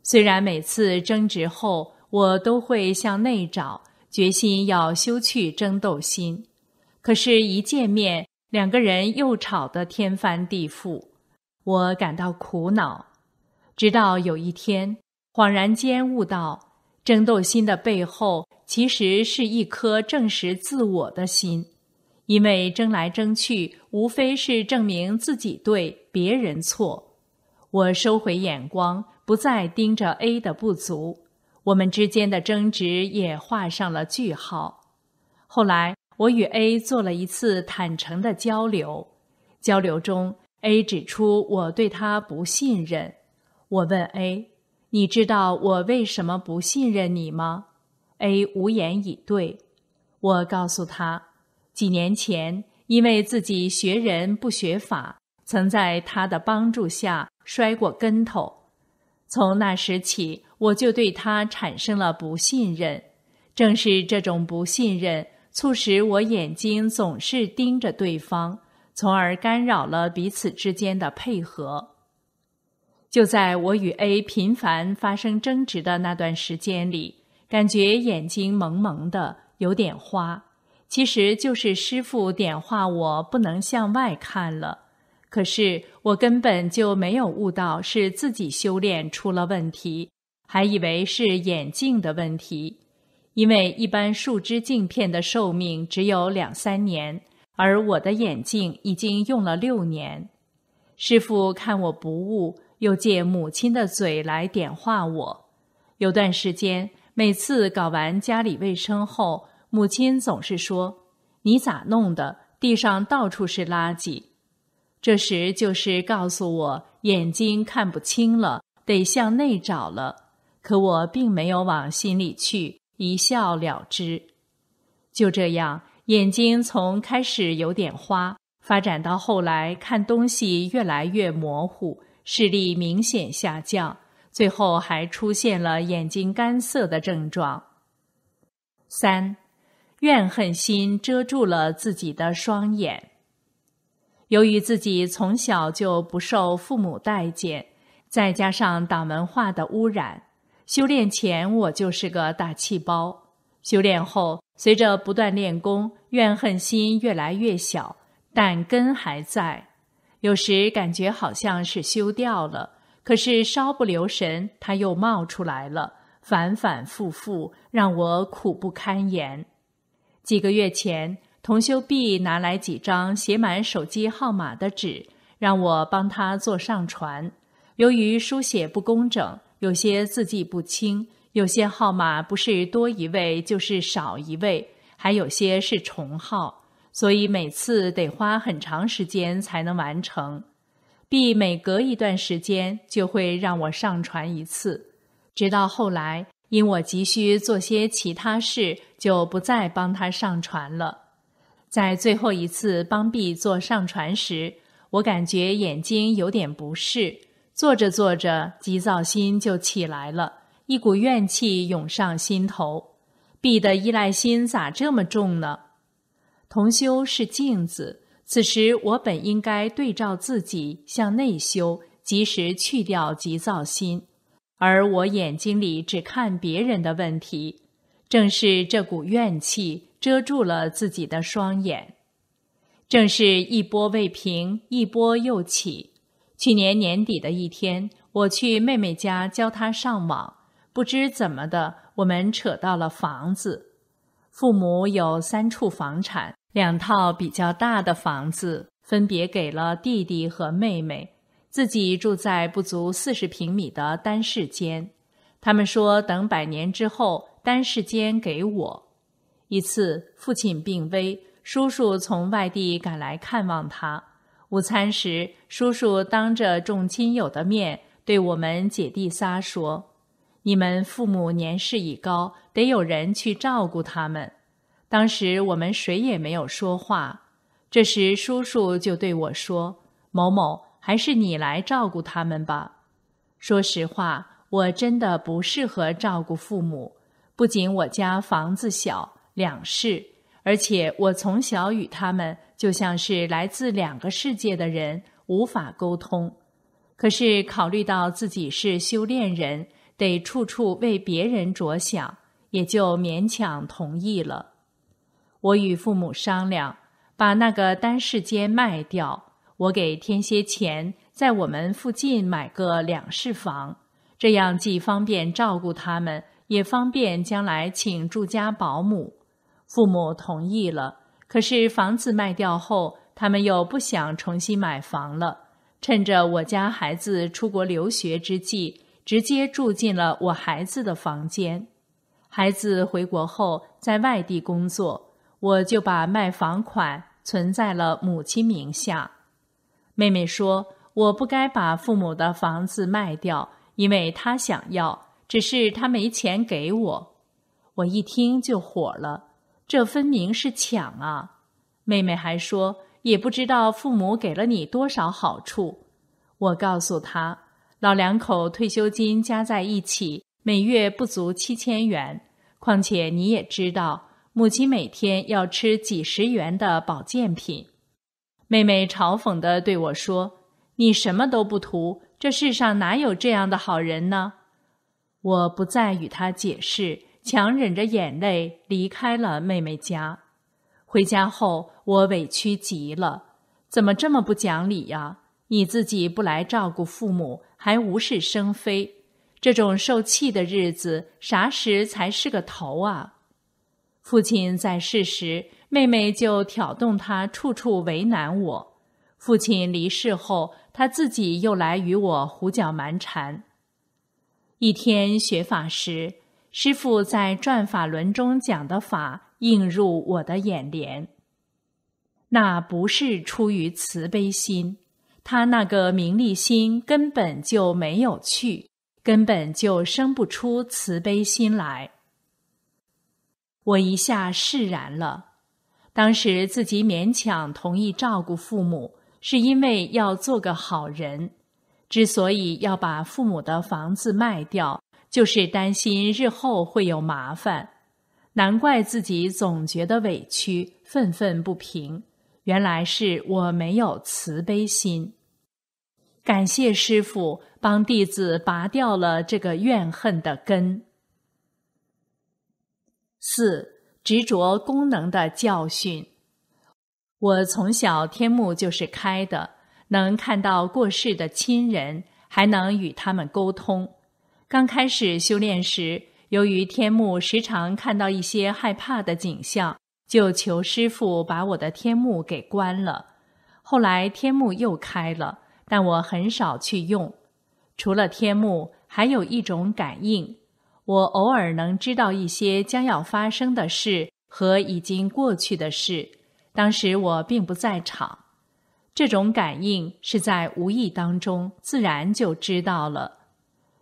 虽然每次争执后，我都会向内找，决心要修去争斗心。可是，一见面，两个人又吵得天翻地覆，我感到苦恼。直到有一天，恍然间悟到，争斗心的背后，其实是一颗证实自我的心。因为争来争去，无非是证明自己对，别人错。我收回眼光，不再盯着 A 的不足，我们之间的争执也画上了句号。后来。我与 A 做了一次坦诚的交流，交流中 A 指出我对他不信任。我问 A：“ 你知道我为什么不信任你吗？”A 无言以对。我告诉他，几年前因为自己学人不学法，曾在他的帮助下摔过跟头，从那时起我就对他产生了不信任。正是这种不信任。促使我眼睛总是盯着对方，从而干扰了彼此之间的配合。就在我与 A 频繁发生争执的那段时间里，感觉眼睛蒙蒙的，有点花。其实就是师傅点化我不能向外看了，可是我根本就没有悟到是自己修炼出了问题，还以为是眼镜的问题。因为一般树脂镜片的寿命只有两三年，而我的眼镜已经用了六年。师傅看我不悟，又借母亲的嘴来点化我。有段时间，每次搞完家里卫生后，母亲总是说：“你咋弄的？地上到处是垃圾。”这时就是告诉我眼睛看不清了，得向内找了。可我并没有往心里去。一笑了之，就这样，眼睛从开始有点花，发展到后来看东西越来越模糊，视力明显下降，最后还出现了眼睛干涩的症状。三，怨恨心遮住了自己的双眼。由于自己从小就不受父母待见，再加上党文化的污染。修炼前，我就是个大气包；修炼后，随着不断练功，怨恨心越来越小，但根还在。有时感觉好像是修掉了，可是稍不留神，它又冒出来了，反反复复，让我苦不堪言。几个月前，童修毕拿来几张写满手机号码的纸，让我帮他做上传。由于书写不工整。有些字迹不清，有些号码不是多一位就是少一位，还有些是重号，所以每次得花很长时间才能完成。B 每隔一段时间就会让我上传一次，直到后来因我急需做些其他事，就不再帮他上传了。在最后一次帮 B 做上传时，我感觉眼睛有点不适。坐着坐着，急躁心就起来了，一股怨气涌上心头。B 的依赖心咋这么重呢？同修是镜子，此时我本应该对照自己，向内修，及时去掉急躁心。而我眼睛里只看别人的问题，正是这股怨气遮住了自己的双眼，正是一波未平，一波又起。去年年底的一天，我去妹妹家教她上网，不知怎么的，我们扯到了房子。父母有三处房产，两套比较大的房子分别给了弟弟和妹妹，自己住在不足四十平米的单室间。他们说，等百年之后，单室间给我。一次，父亲病危，叔叔从外地赶来看望他。午餐时，叔叔当着众亲友的面对我们姐弟仨说：“你们父母年事已高，得有人去照顾他们。”当时我们谁也没有说话。这时，叔叔就对我说：“某某，还是你来照顾他们吧。”说实话，我真的不适合照顾父母。不仅我家房子小，两室，而且我从小与他们。就像是来自两个世界的人无法沟通，可是考虑到自己是修炼人，得处处为别人着想，也就勉强同意了。我与父母商量，把那个单室间卖掉，我给添些钱，在我们附近买个两室房，这样既方便照顾他们，也方便将来请住家保姆。父母同意了。可是房子卖掉后，他们又不想重新买房了。趁着我家孩子出国留学之际，直接住进了我孩子的房间。孩子回国后在外地工作，我就把卖房款存在了母亲名下。妹妹说我不该把父母的房子卖掉，因为她想要，只是她没钱给我。我一听就火了。这分明是抢啊！妹妹还说也不知道父母给了你多少好处。我告诉她，老两口退休金加在一起，每月不足七千元。况且你也知道，母亲每天要吃几十元的保健品。妹妹嘲讽地对我说：“你什么都不图，这世上哪有这样的好人呢？”我不再与她解释。强忍着眼泪离开了妹妹家。回家后，我委屈极了，怎么这么不讲理呀？你自己不来照顾父母，还无事生非，这种受气的日子啥时才是个头啊？父亲在世时，妹妹就挑动他处处为难我；父亲离世后，他自己又来与我胡搅蛮缠。一天学法时。师父在转法轮中讲的法映入我的眼帘，那不是出于慈悲心，他那个名利心根本就没有去，根本就生不出慈悲心来。我一下释然了，当时自己勉强同意照顾父母，是因为要做个好人，之所以要把父母的房子卖掉。就是担心日后会有麻烦，难怪自己总觉得委屈、愤愤不平。原来是我没有慈悲心。感谢师傅帮弟子拔掉了这个怨恨的根。四执着功能的教训，我从小天目就是开的，能看到过世的亲人，还能与他们沟通。刚开始修炼时，由于天目时常看到一些害怕的景象，就求师傅把我的天目给关了。后来天目又开了，但我很少去用。除了天目，还有一种感应，我偶尔能知道一些将要发生的事和已经过去的事，当时我并不在场。这种感应是在无意当中自然就知道了。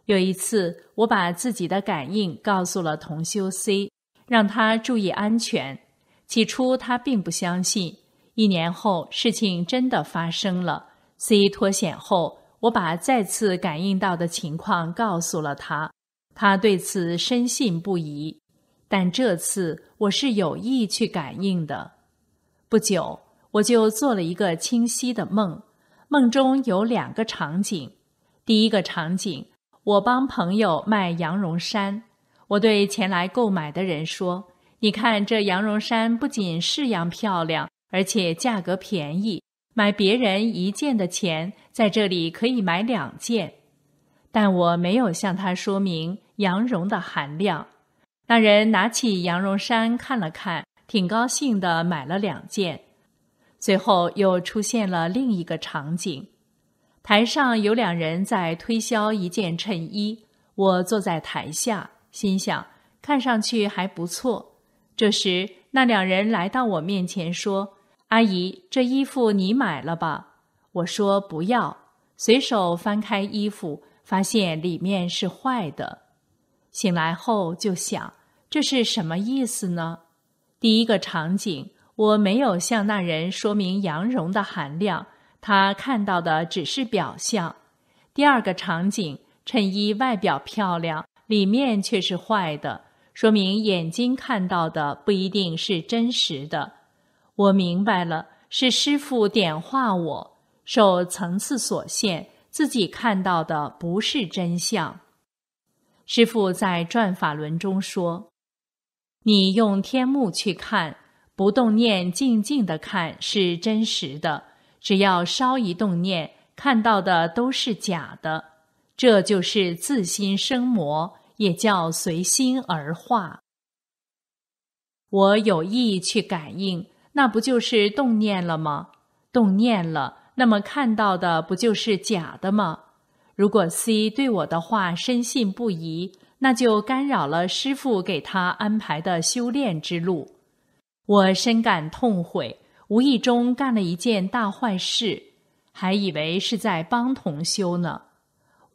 有一次，我把自己的感应告诉了同修 C，让他注意安全。起初他并不相信。一年后，事情真的发生了。C 脱险后，我把再次感应到的情况告诉了他，他对此深信不疑。但这次我是有意去感应的。不久，我就做了一个清晰的梦，梦中有两个场景。第一个场景。我帮朋友卖羊绒衫，我对前来购买的人说：“你看这羊绒衫不仅式样漂亮，而且价格便宜，买别人一件的钱在这里可以买两件。”但我没有向他说明羊绒的含量。那人拿起羊绒衫看了看，挺高兴的买了两件。最后又出现了另一个场景。台上有两人在推销一件衬衣，我坐在台下，心想看上去还不错。这时，那两人来到我面前说：“阿姨，这衣服你买了吧？”我说：“不要。”随手翻开衣服，发现里面是坏的。醒来后就想，这是什么意思呢？第一个场景，我没有向那人说明羊绒的含量。他看到的只是表象。第二个场景，衬衣外表漂亮，里面却是坏的，说明眼睛看到的不一定是真实的。我明白了，是师傅点化我，受层次所限，自己看到的不是真相。师傅在转法轮中说：“你用天目去看，不动念，静静的看，是真实的。”只要稍一动念，看到的都是假的，这就是自心生魔，也叫随心而化。我有意去感应，那不就是动念了吗？动念了，那么看到的不就是假的吗？如果 C 对我的话深信不疑，那就干扰了师傅给他安排的修炼之路，我深感痛悔。无意中干了一件大坏事，还以为是在帮同修呢。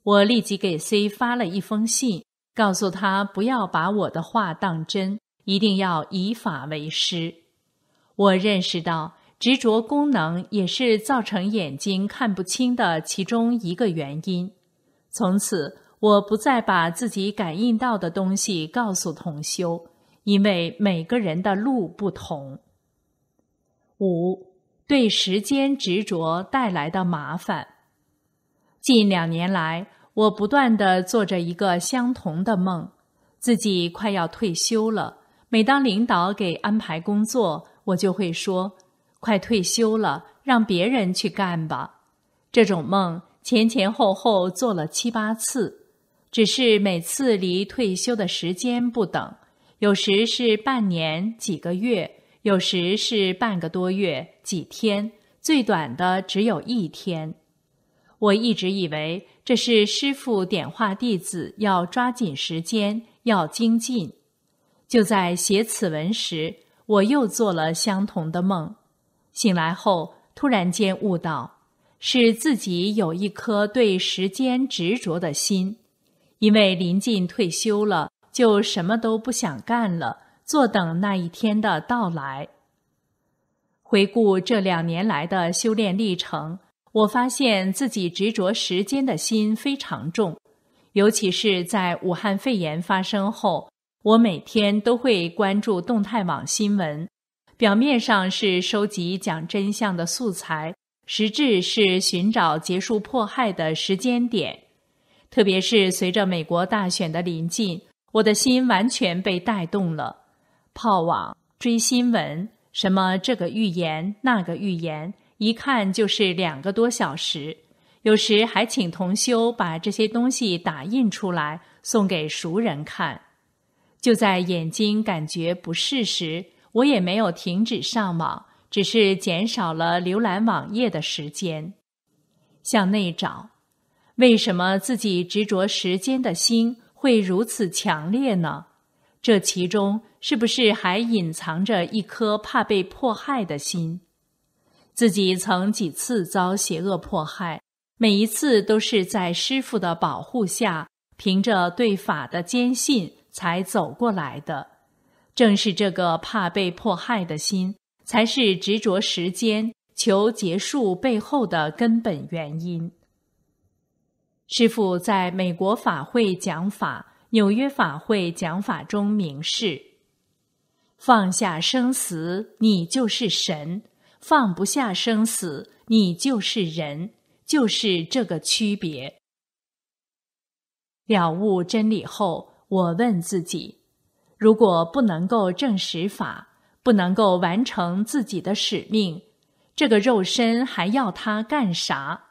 我立即给 C 发了一封信，告诉他不要把我的话当真，一定要以法为师。我认识到执着功能也是造成眼睛看不清的其中一个原因。从此，我不再把自己感应到的东西告诉同修，因为每个人的路不同。五对时间执着带来的麻烦。近两年来，我不断的做着一个相同的梦：自己快要退休了。每当领导给安排工作，我就会说：“快退休了，让别人去干吧。”这种梦前前后后做了七八次，只是每次离退休的时间不等，有时是半年，几个月。有时是半个多月、几天，最短的只有一天。我一直以为这是师傅点化弟子要抓紧时间、要精进。就在写此文时，我又做了相同的梦，醒来后突然间悟到，是自己有一颗对时间执着的心，因为临近退休了，就什么都不想干了。坐等那一天的到来。回顾这两年来的修炼历程，我发现自己执着时间的心非常重，尤其是在武汉肺炎发生后，我每天都会关注动态网新闻，表面上是收集讲真相的素材，实质是寻找结束迫害的时间点。特别是随着美国大选的临近，我的心完全被带动了。泡网追新闻，什么这个预言那个预言，一看就是两个多小时。有时还请同修把这些东西打印出来送给熟人看。就在眼睛感觉不适时，我也没有停止上网，只是减少了浏览网页的时间。向内找，为什么自己执着时间的心会如此强烈呢？这其中。是不是还隐藏着一颗怕被迫害的心？自己曾几次遭邪恶迫害，每一次都是在师傅的保护下，凭着对法的坚信才走过来的。正是这个怕被迫害的心，才是执着时间、求结束背后的根本原因。师傅在美国法会讲法、纽约法会讲法中明示。放下生死，你就是神；放不下生死，你就是人，就是这个区别。了悟真理后，我问自己：如果不能够证实法，不能够完成自己的使命，这个肉身还要它干啥？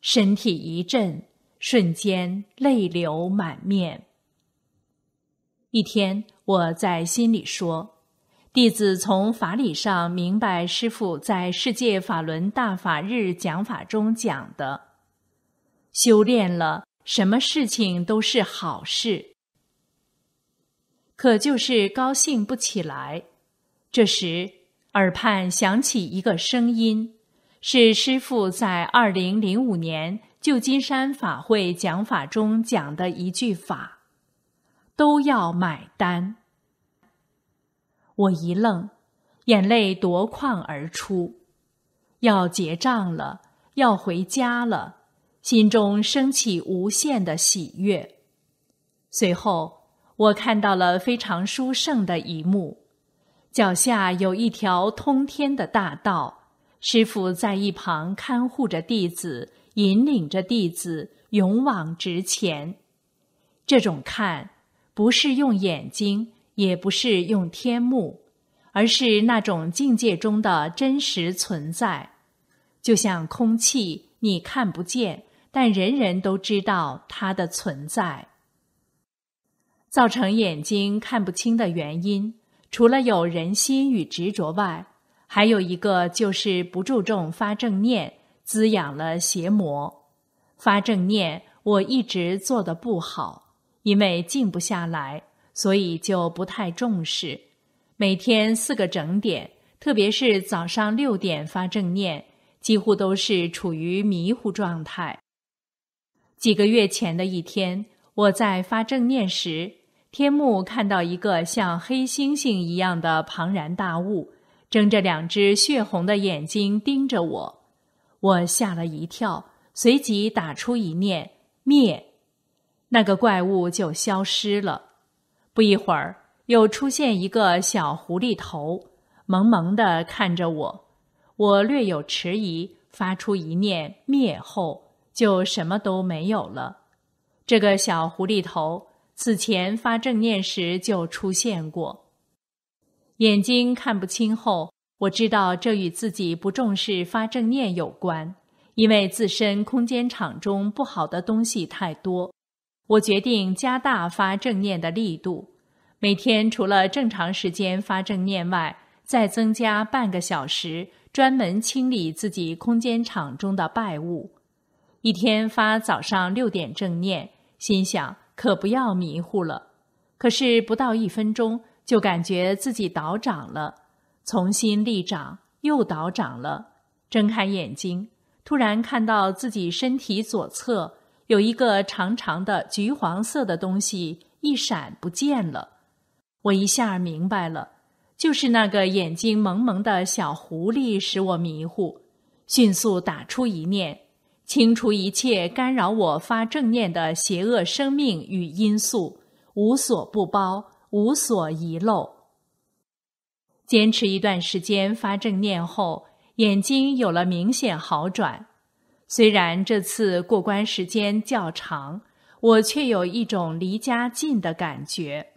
身体一震，瞬间泪流满面。一天。我在心里说：“弟子从法理上明白，师父在世界法轮大法日讲法中讲的，修炼了，什么事情都是好事，可就是高兴不起来。这时，耳畔响起一个声音，是师父在二零零五年旧金山法会讲法中讲的一句法：‘都要买单。’”我一愣，眼泪夺眶而出。要结账了，要回家了，心中升起无限的喜悦。随后，我看到了非常殊胜的一幕：脚下有一条通天的大道，师傅在一旁看护着弟子，引领着弟子勇往直前。这种看，不是用眼睛。也不是用天目，而是那种境界中的真实存在，就像空气，你看不见，但人人都知道它的存在。造成眼睛看不清的原因，除了有人心与执着外，还有一个就是不注重发正念，滋养了邪魔。发正念，我一直做的不好，因为静不下来。所以就不太重视，每天四个整点，特别是早上六点发正念，几乎都是处于迷糊状态。几个月前的一天，我在发正念时，天幕看到一个像黑猩猩一样的庞然大物，睁着两只血红的眼睛盯着我，我吓了一跳，随即打出一念灭，那个怪物就消失了。不一会儿，又出现一个小狐狸头，萌萌的看着我。我略有迟疑，发出一念灭后，就什么都没有了。这个小狐狸头此前发正念时就出现过，眼睛看不清后，我知道这与自己不重视发正念有关，因为自身空间场中不好的东西太多。我决定加大发正念的力度。每天除了正常时间发正念外，再增加半个小时，专门清理自己空间场中的败物。一天发早上六点正念，心想可不要迷糊了。可是不到一分钟，就感觉自己倒长了，重新立长，又倒长了。睁开眼睛，突然看到自己身体左侧有一个长长的橘黄色的东西，一闪不见了。我一下明白了，就是那个眼睛蒙蒙的小狐狸使我迷糊。迅速打出一念，清除一切干扰我发正念的邪恶生命与因素，无所不包，无所遗漏。坚持一段时间发正念后，眼睛有了明显好转。虽然这次过关时间较长，我却有一种离家近的感觉。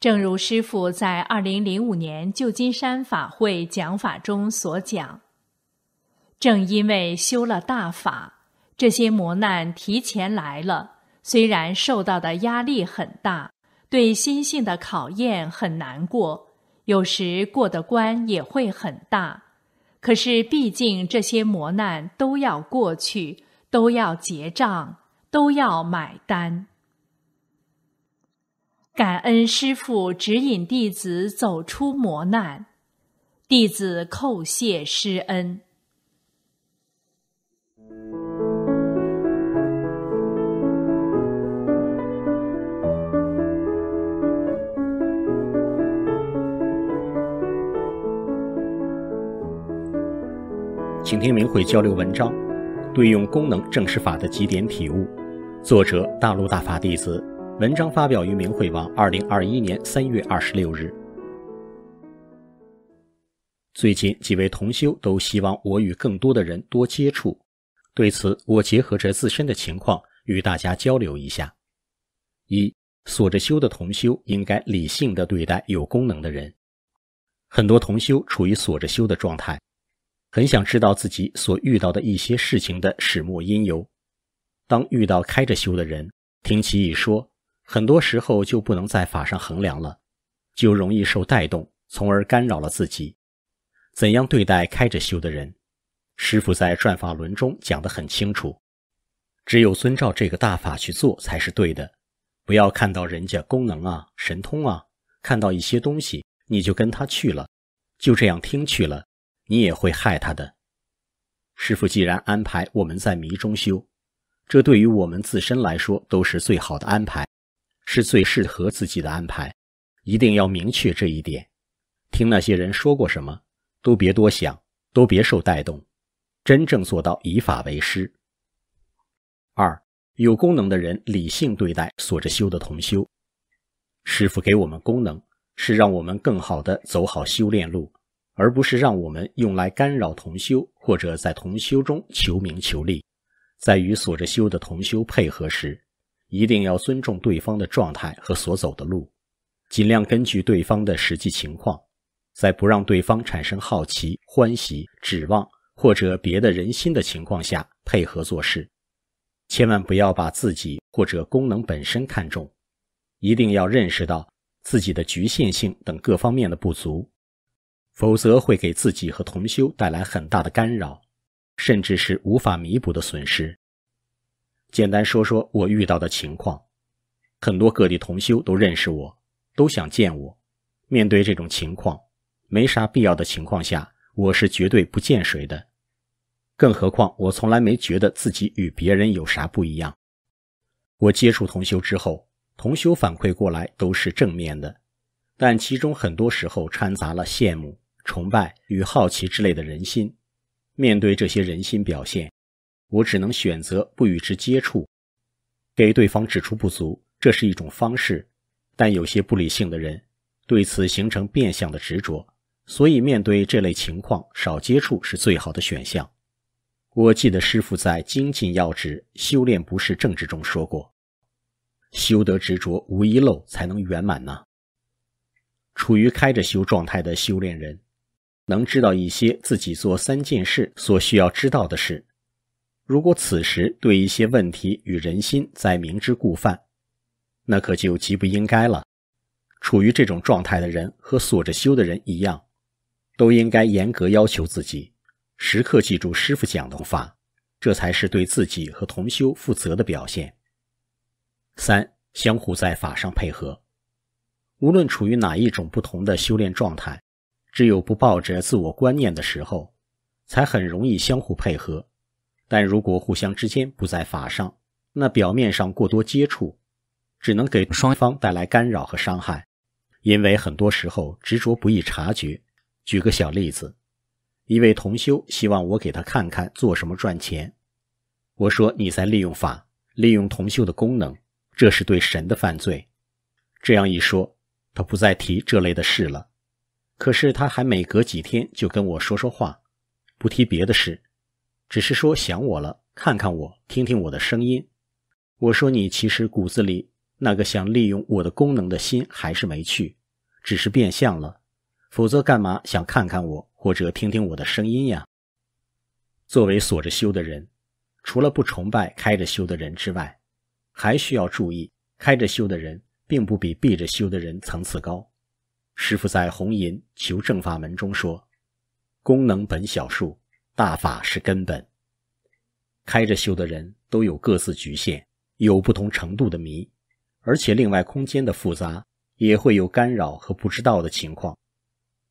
正如师父在二零零五年旧金山法会讲法中所讲，正因为修了大法，这些磨难提前来了。虽然受到的压力很大，对心性的考验很难过，有时过的关也会很大。可是，毕竟这些磨难都要过去，都要结账，都要买单。感恩师父指引弟子走出磨难，弟子叩谢师恩。
请听明慧交流文章：对用功能正视法的几点体悟，作者大陆大法弟子。文章发表于明慧网，二零二一年三月二十六日。最近几位同修都希望我与更多的人多接触，对此我结合着自身的情况与大家交流一下：一锁着修的同修应该理性的对待有功能的人。很多同修处于锁着修的状态，很想知道自己所遇到的一些事情的始末因由。当遇到开着修的人，听其一说。很多时候就不能在法上衡量了，就容易受带动，从而干扰了自己。怎样对待开着修的人？师傅在《转法轮》中讲得很清楚，只有遵照这个大法去做才是对的。不要看到人家功能啊、神通啊，看到一些东西，你就跟他去了，就这样听去了，你也会害他的。师傅既然安排我们在迷中修，这对于我们自身来说都是最好的安排。是最适合自己的安排，一定要明确这一点。听那些人说过什么，都别多想，都别受带动，真正做到以法为师。二，有功能的人理性对待所着修的同修，师傅给我们功能，是让我们更好的走好修炼路，而不是让我们用来干扰同修或者在同修中求名求利。在与所着修的同修配合时。一定要尊重对方的状态和所走的路，尽量根据对方的实际情况，在不让对方产生好奇、欢喜、指望或者别的人心的情况下配合做事。千万不要把自己或者功能本身看重，一定要认识到自己的局限性等各方面的不足，否则会给自己和同修带来很大的干扰，甚至是无法弥补的损失。简单说说我遇到的情况，很多各地同修都认识我，都想见我。面对这种情况，没啥必要的情况下，我是绝对不见谁的。更何况我从来没觉得自己与别人有啥不一样。我接触同修之后，同修反馈过来都是正面的，但其中很多时候掺杂了羡慕、崇拜与好奇之类的人心。面对这些人心表现。我只能选择不与之接触，给对方指出不足，这是一种方式。但有些不理性的人对此形成变相的执着，所以面对这类情况，少接触是最好的选项。我记得师父在《精进要旨：修炼不是政治》中说过：“修得执着无遗漏，才能圆满呢。”处于开着修状态的修炼人，能知道一些自己做三件事所需要知道的事。如果此时对一些问题与人心在明知故犯，那可就极不应该了。处于这种状态的人和锁着修的人一样，都应该严格要求自己，时刻记住师傅讲的话，这才是对自己和同修负责的表现。三、相互在法上配合。无论处于哪一种不同的修炼状态，只有不抱着自我观念的时候，才很容易相互配合。但如果互相之间不在法上，那表面上过多接触，只能给双方带来干扰和伤害。因为很多时候执着不易察觉。举个小例子，一位同修希望我给他看看做什么赚钱，我说你在利用法，利用同修的功能，这是对神的犯罪。这样一说，他不再提这类的事了。可是他还每隔几天就跟我说说话，不提别的事。只是说想我了，看看我，听听我的声音。我说你其实骨子里那个想利用我的功能的心还是没去，只是变相了。否则干嘛想看看我或者听听我的声音呀？作为锁着修的人，除了不崇拜开着修的人之外，还需要注意，开着修的人并不比闭着修的人层次高。师傅在《红银求正法门》中说：“功能本小数。”大法是根本，开着修的人都有各自局限，有不同程度的迷，而且另外空间的复杂也会有干扰和不知道的情况。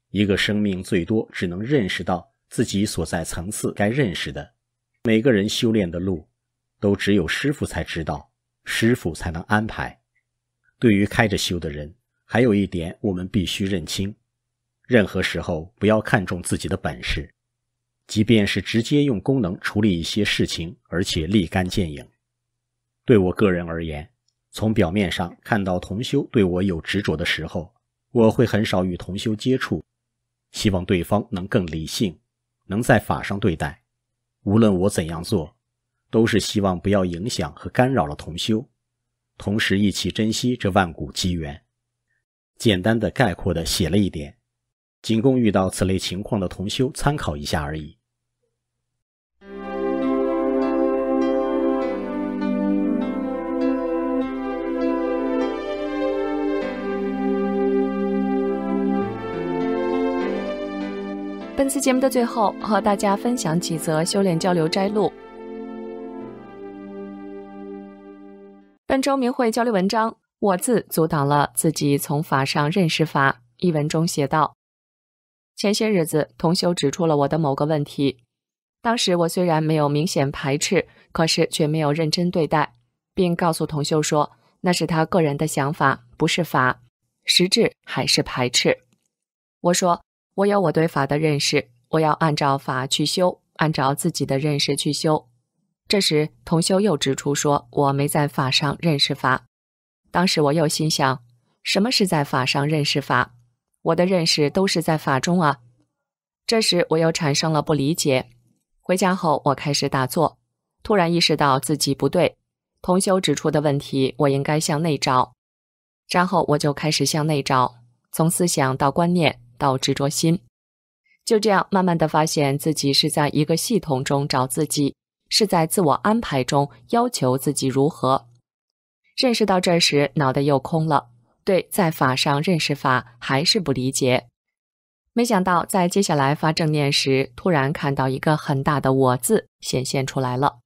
一个生命最多只能认识到自己所在层次该认识的。每个人修炼的路，都只有师傅才知道，师傅才能安排。对于开着修的人，还有一点我们必须认清：，任何时候不要看重自己的本事。即便是直接用功能处理一些事情，而且立竿见影。对我个人而言，从表面上看到同修对我有执着的时候，我会很少与同修接触，希望对方能更理性，能在法上对待。无论我怎样做，都是希望不要影响和干扰了同修，同时一起珍惜这万古机缘。简单的概括的写了一点，仅供遇到此类情况的同修参考一下而已。
本次节目的最后，和大家分享几则修炼交流摘录。本周明慧交流文章《我字阻挡了自己从法上认识法》一文中写道：“前些日子，童修指出了我的某个问题，当时我虽然没有明显排斥，可是却没有认真对待，并告诉童修说那是他个人的想法，不是法，实质还是排斥。”我说。我有我对法的认识，我要按照法去修，按照自己的认识去修。这时，同修又指出说：“我没在法上认识法。”当时我又心想：“什么是在法上认识法？我的认识都是在法中啊。”这时我又产生了不理解。回家后，我开始打坐，突然意识到自己不对。同修指出的问题，我应该向内找。然后我就开始向内找，从思想到观念。到执着心，就这样慢慢的发现自己是在一个系统中找自己，是在自我安排中要求自己如何。认识到这时，脑袋又空了。对，在法上认识法还是不理解。没想到在接下来发正念时，突然看到一个很大的“我”字显现出来了。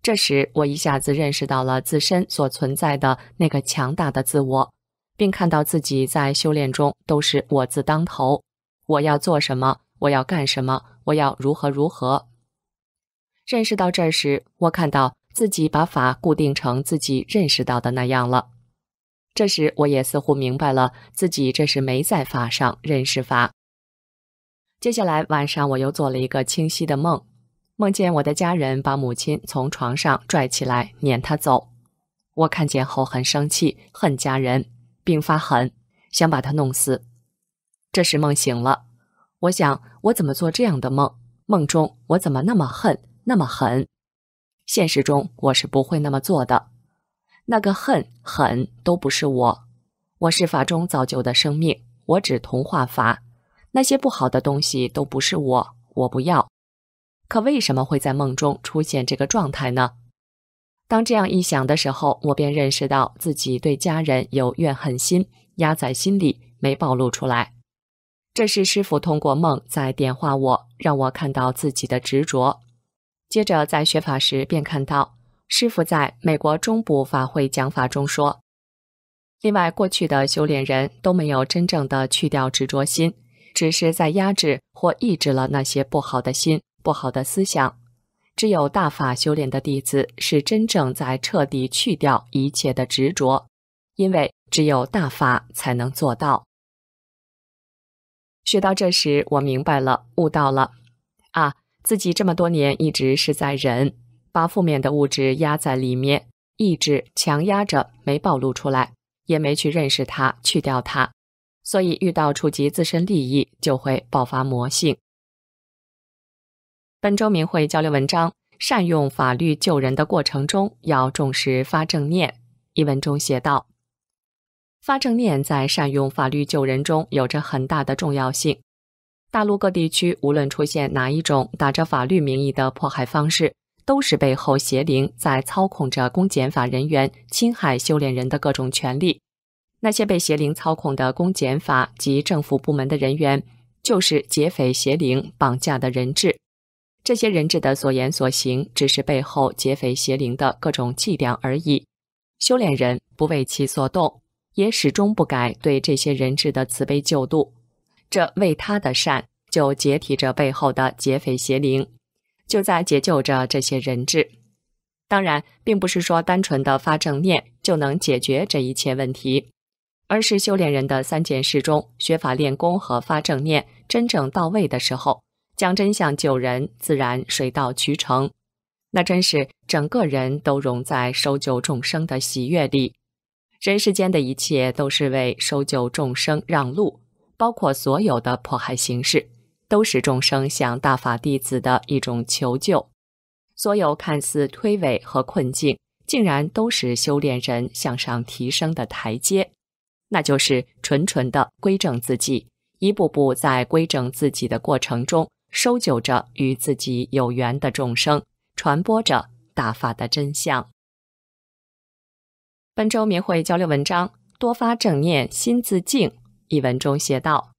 这时，我一下子认识到了自身所存在的那个强大的自我。并看到自己在修炼中都是“我”字当头，我要做什么，我要干什么，我要如何如何。认识到这时，我看到自己把法固定成自己认识到的那样了。这时，我也似乎明白了自己这是没在法上认识法。接下来晚上，我又做了一个清晰的梦，梦见我的家人把母亲从床上拽起来撵她走，我看见后很生气，恨家人。并发狠，想把他弄死。这时梦醒了，我想我怎么做这样的梦？梦中我怎么那么恨、那么狠？现实中我是不会那么做的。那个恨、狠都不是我，我是法中造就的生命，我只同化法。那些不好的东西都不是我，我不要。可为什么会在梦中出现这个状态呢？当这样一想的时候，我便认识到自己对家人有怨恨心，压在心里没暴露出来。这是师傅通过梦在点化我，让我看到自己的执着。接着在学法时，便看到师傅在美国中部法会讲法中说：“另外，过去的修炼人都没有真正的去掉执着心，只是在压制或抑制了那些不好的心、不好的思想。”只有大法修炼的弟子是真正在彻底去掉一切的执着，因为只有大法才能做到。学到这时，我明白了，悟到了啊！自己这么多年一直是在忍，把负面的物质压在里面，意志强压着没暴露出来，也没去认识它，去掉它。所以遇到触及自身利益，就会爆发魔性。本周明慧交流文章《善用法律救人的过程中要重视发正念》一文中写道：发正念在善用法律救人中有着很大的重要性。大陆各地区无论出现哪一种打着法律名义的迫害方式，都是背后邪灵在操控着公检法人员侵害修炼人的各种权利。那些被邪灵操控的公检法及政府部门的人员，就是劫匪邪灵绑架的人质。这些人质的所言所行，只是背后劫匪邪灵的各种伎俩而已。修炼人不为其所动，也始终不改对这些人质的慈悲救度。这为他的善，就解体着背后的劫匪邪灵，就在解救着这些人质。当然，并不是说单纯的发正念就能解决这一切问题，而是修炼人的三件事中，学法、练功和发正念真正到位的时候。讲真相救人，自然水到渠成。那真是整个人都融在收救众生的喜悦里。人世间的一切都是为收救众生让路，包括所有的迫害形式，都是众生向大法弟子的一种求救。所有看似推诿和困境，竟然都是修炼人向上提升的台阶。那就是纯纯的归正自己，一步步在归正自己的过程中。收救着与自己有缘的众生，传播着大法的真相。本周民慧交流文章《多发正念心自静》一文中写道：“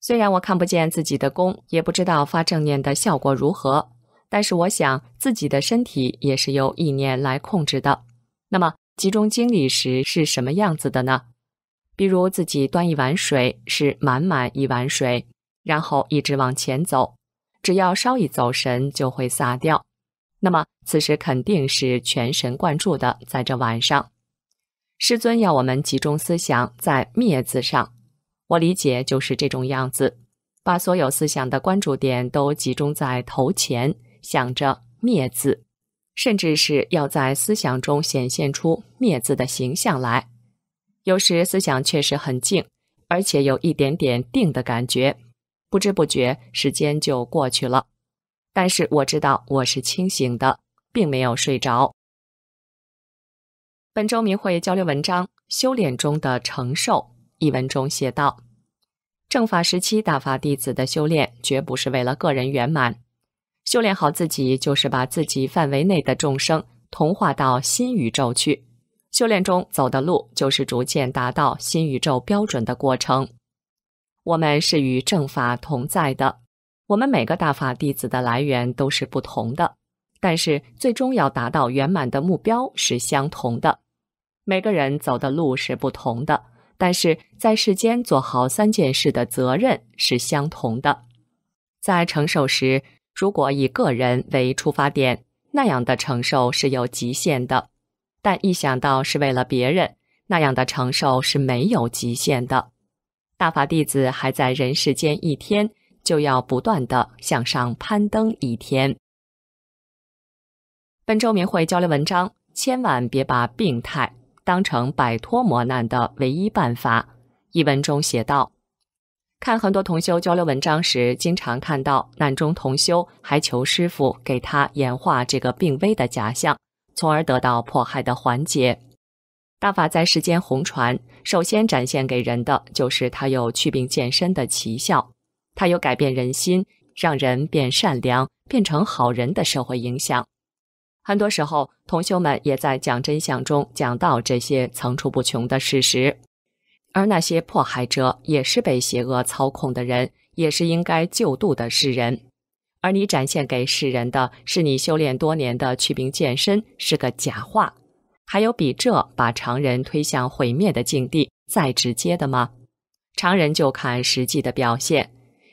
虽然我看不见自己的功，也不知道发正念的效果如何，但是我想自己的身体也是由意念来控制的。那么集中精力时是什么样子的呢？比如自己端一碗水，是满满一碗水。”然后一直往前走，只要稍一走神就会撒掉。那么此时肯定是全神贯注的在这晚上。师尊要我们集中思想在灭字上，我理解就是这种样子，把所有思想的关注点都集中在头前，想着灭字，甚至是要在思想中显现出灭字的形象来。有时思想确实很静，而且有一点点定的感觉。不知不觉，时间就过去了。但是我知道我是清醒的，并没有睡着。本周明会交流文章《修炼中的承受》一文中写道：，正法时期大法弟子的修炼，绝不是为了个人圆满。修炼好自己，就是把自己范围内的众生同化到新宇宙去。修炼中走的路，就是逐渐达到新宇宙标准的过程。我们是与正法同在的。我们每个大法弟子的来源都是不同的，但是最终要达到圆满的目标是相同的。每个人走的路是不同的，但是在世间做好三件事的责任是相同的。在承受时，如果以个人为出发点，那样的承受是有极限的；但一想到是为了别人，那样的承受是没有极限的。大法弟子还在人世间一天，就要不断的向上攀登一天。本周明会交流文章，千万别把病态当成摆脱磨难的唯一办法。一文中写道：看很多同修交流文章时，经常看到难中同修还求师傅给他演化这个病危的假象，从而得到迫害的缓解。大法在世间红传，首先展现给人的就是它有祛病健身的奇效，它有改变人心，让人变善良，变成好人的社会影响。很多时候，同修们也在讲真相中讲到这些层出不穷的事实，而那些迫害者也是被邪恶操控的人，也是应该救度的世人。而你展现给世人的是你修炼多年的祛病健身是个假话。还有比这把常人推向毁灭的境地再直接的吗？常人就看实际的表现，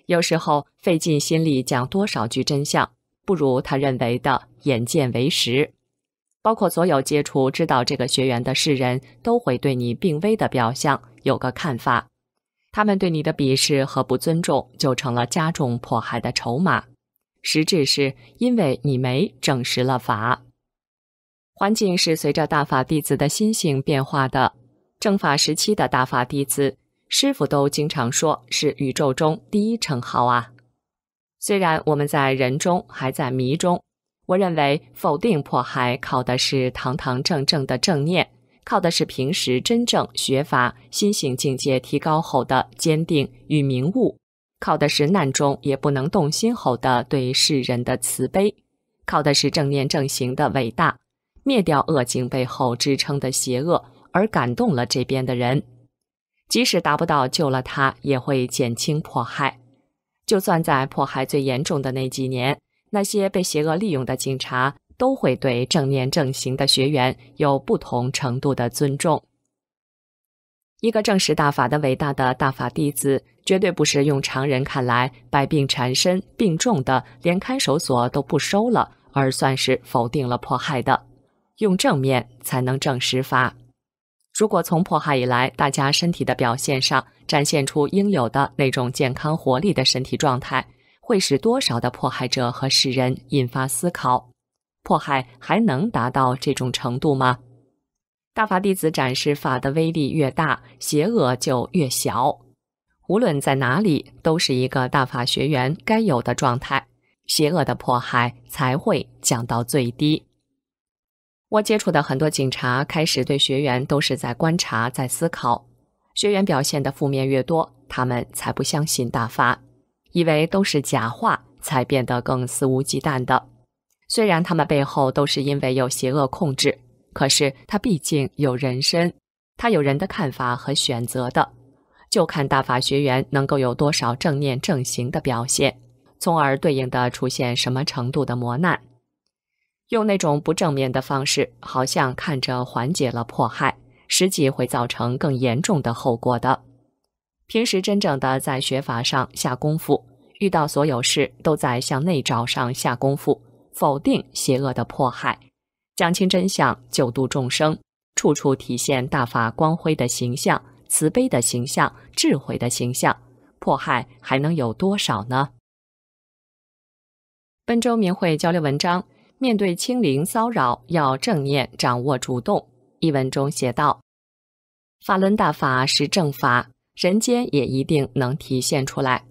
有时候费尽心力讲多少句真相，不如他认为的眼见为实。包括所有接触、知道这个学员的世人都会对你病危的表象有个看法，他们对你的鄙视和不尊重就成了加重迫害的筹码。实质是因为你没证实了法。环境是随着大法弟子的心性变化的。正法时期的大法弟子，师傅都经常说，是宇宙中第一称号啊。虽然我们在人中还在迷中，我认为否定迫害靠的是堂堂正正的正念，靠的是平时真正学法、心性境界提高后的坚定与明悟，靠的是难中也不能动心后的对世人的慈悲，靠的是正念正行的伟大。灭掉恶警背后支撑的邪恶，而感动了这边的人，即使达不到救了他，也会减轻迫害。就算在迫害最严重的那几年，那些被邪恶利用的警察都会对正念正行的学员有不同程度的尊重。一个正实大法的伟大的大法弟子，绝对不是用常人看来百病缠身、病重的，连看守所都不收了，而算是否定了迫害的。用正面才能正实法。如果从迫害以来，大家身体的表现上展现出应有的那种健康活力的身体状态，会使多少的迫害者和世人引发思考：迫害还能达到这种程度吗？大法弟子展示法的威力越大，邪恶就越小。无论在哪里，都是一个大法学员该有的状态，邪恶的迫害才会降到最低。我接触的很多警察，开始对学员都是在观察、在思考。学员表现的负面越多，他们才不相信大法，以为都是假话，才变得更肆无忌惮的。虽然他们背后都是因为有邪恶控制，可是他毕竟有人身，他有人的看法和选择的。就看大法学员能够有多少正念正行的表现，从而对应的出现什么程度的磨难。用那种不正面的方式，好像看着缓解了迫害，实际会造成更严重的后果的。平时真正的在学法上下功夫，遇到所有事都在向内找上下功夫，否定邪恶的迫害，讲清真相，救度众生，处处体现大法光辉的形象、慈悲的形象、智慧的形象，迫害还能有多少呢？本周明慧交流文章。面对清零骚扰，要正念掌握主动。一文中写道：“法轮大法是正法，人间也一定能体现出来。”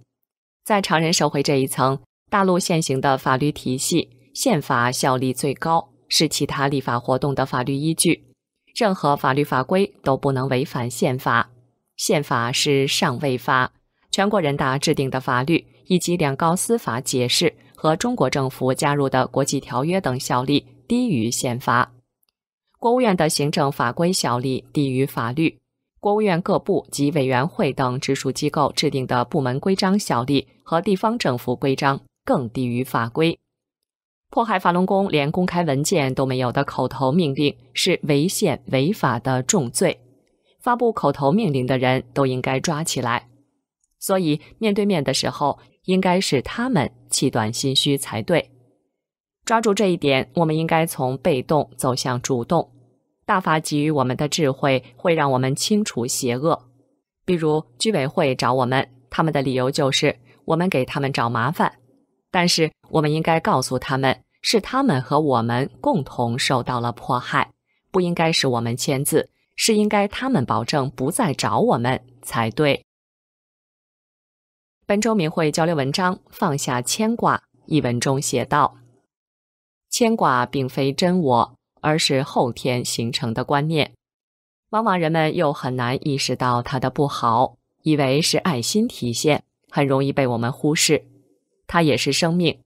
在常人社会这一层，大陆现行的法律体系，宪法效力最高，是其他立法活动的法律依据。任何法律法规都不能违反宪法。宪法是上位法，全国人大制定的法律以及两高司法解释。和中国政府加入的国际条约等效力低于宪法，国务院的行政法规效力低于法律，国务院各部及委员会等直属机构制定的部门规章效力和地方政府规章更低于法规。迫害法轮功连公开文件都没有的口头命令是违宪违法的重罪，发布口头命令的人都应该抓起来。所以面对面的时候应该是他们。气短心虚才对，抓住这一点，我们应该从被动走向主动。大法给予我们的智慧，会让我们清除邪恶。比如居委会找我们，他们的理由就是我们给他们找麻烦。但是我们应该告诉他们，是他们和我们共同受到了迫害，不应该是我们签字，是应该他们保证不再找我们才对。本周名会交流文章《放下牵挂》一文中写道：“牵挂并非真我，而是后天形成的观念。往往人们又很难意识到它的不好，以为是爱心体现，很容易被我们忽视。它也是生命，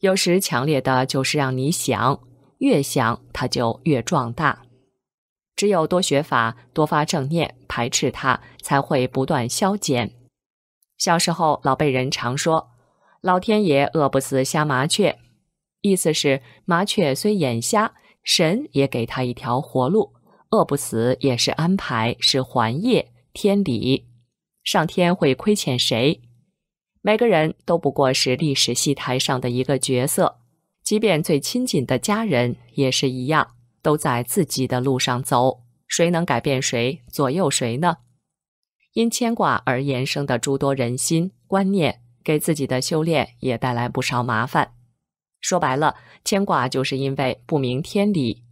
有时强烈的就是让你想，越想它就越壮大。只有多学法、多发正念、排斥它，才会不断消减。”小时候，老辈人常说：“老天爷饿不死瞎麻雀”，意思是麻雀虽眼瞎，神也给他一条活路，饿不死也是安排，是还业天理。上天会亏欠谁？每个人都不过是历史戏台上的一个角色，即便最亲近的家人也是一样，都在自己的路上走，谁能改变谁，左右谁呢？因牵挂而衍生的诸多人心观念，给自己的修炼也带来不少麻烦。说白了，牵挂就是因为不明天理，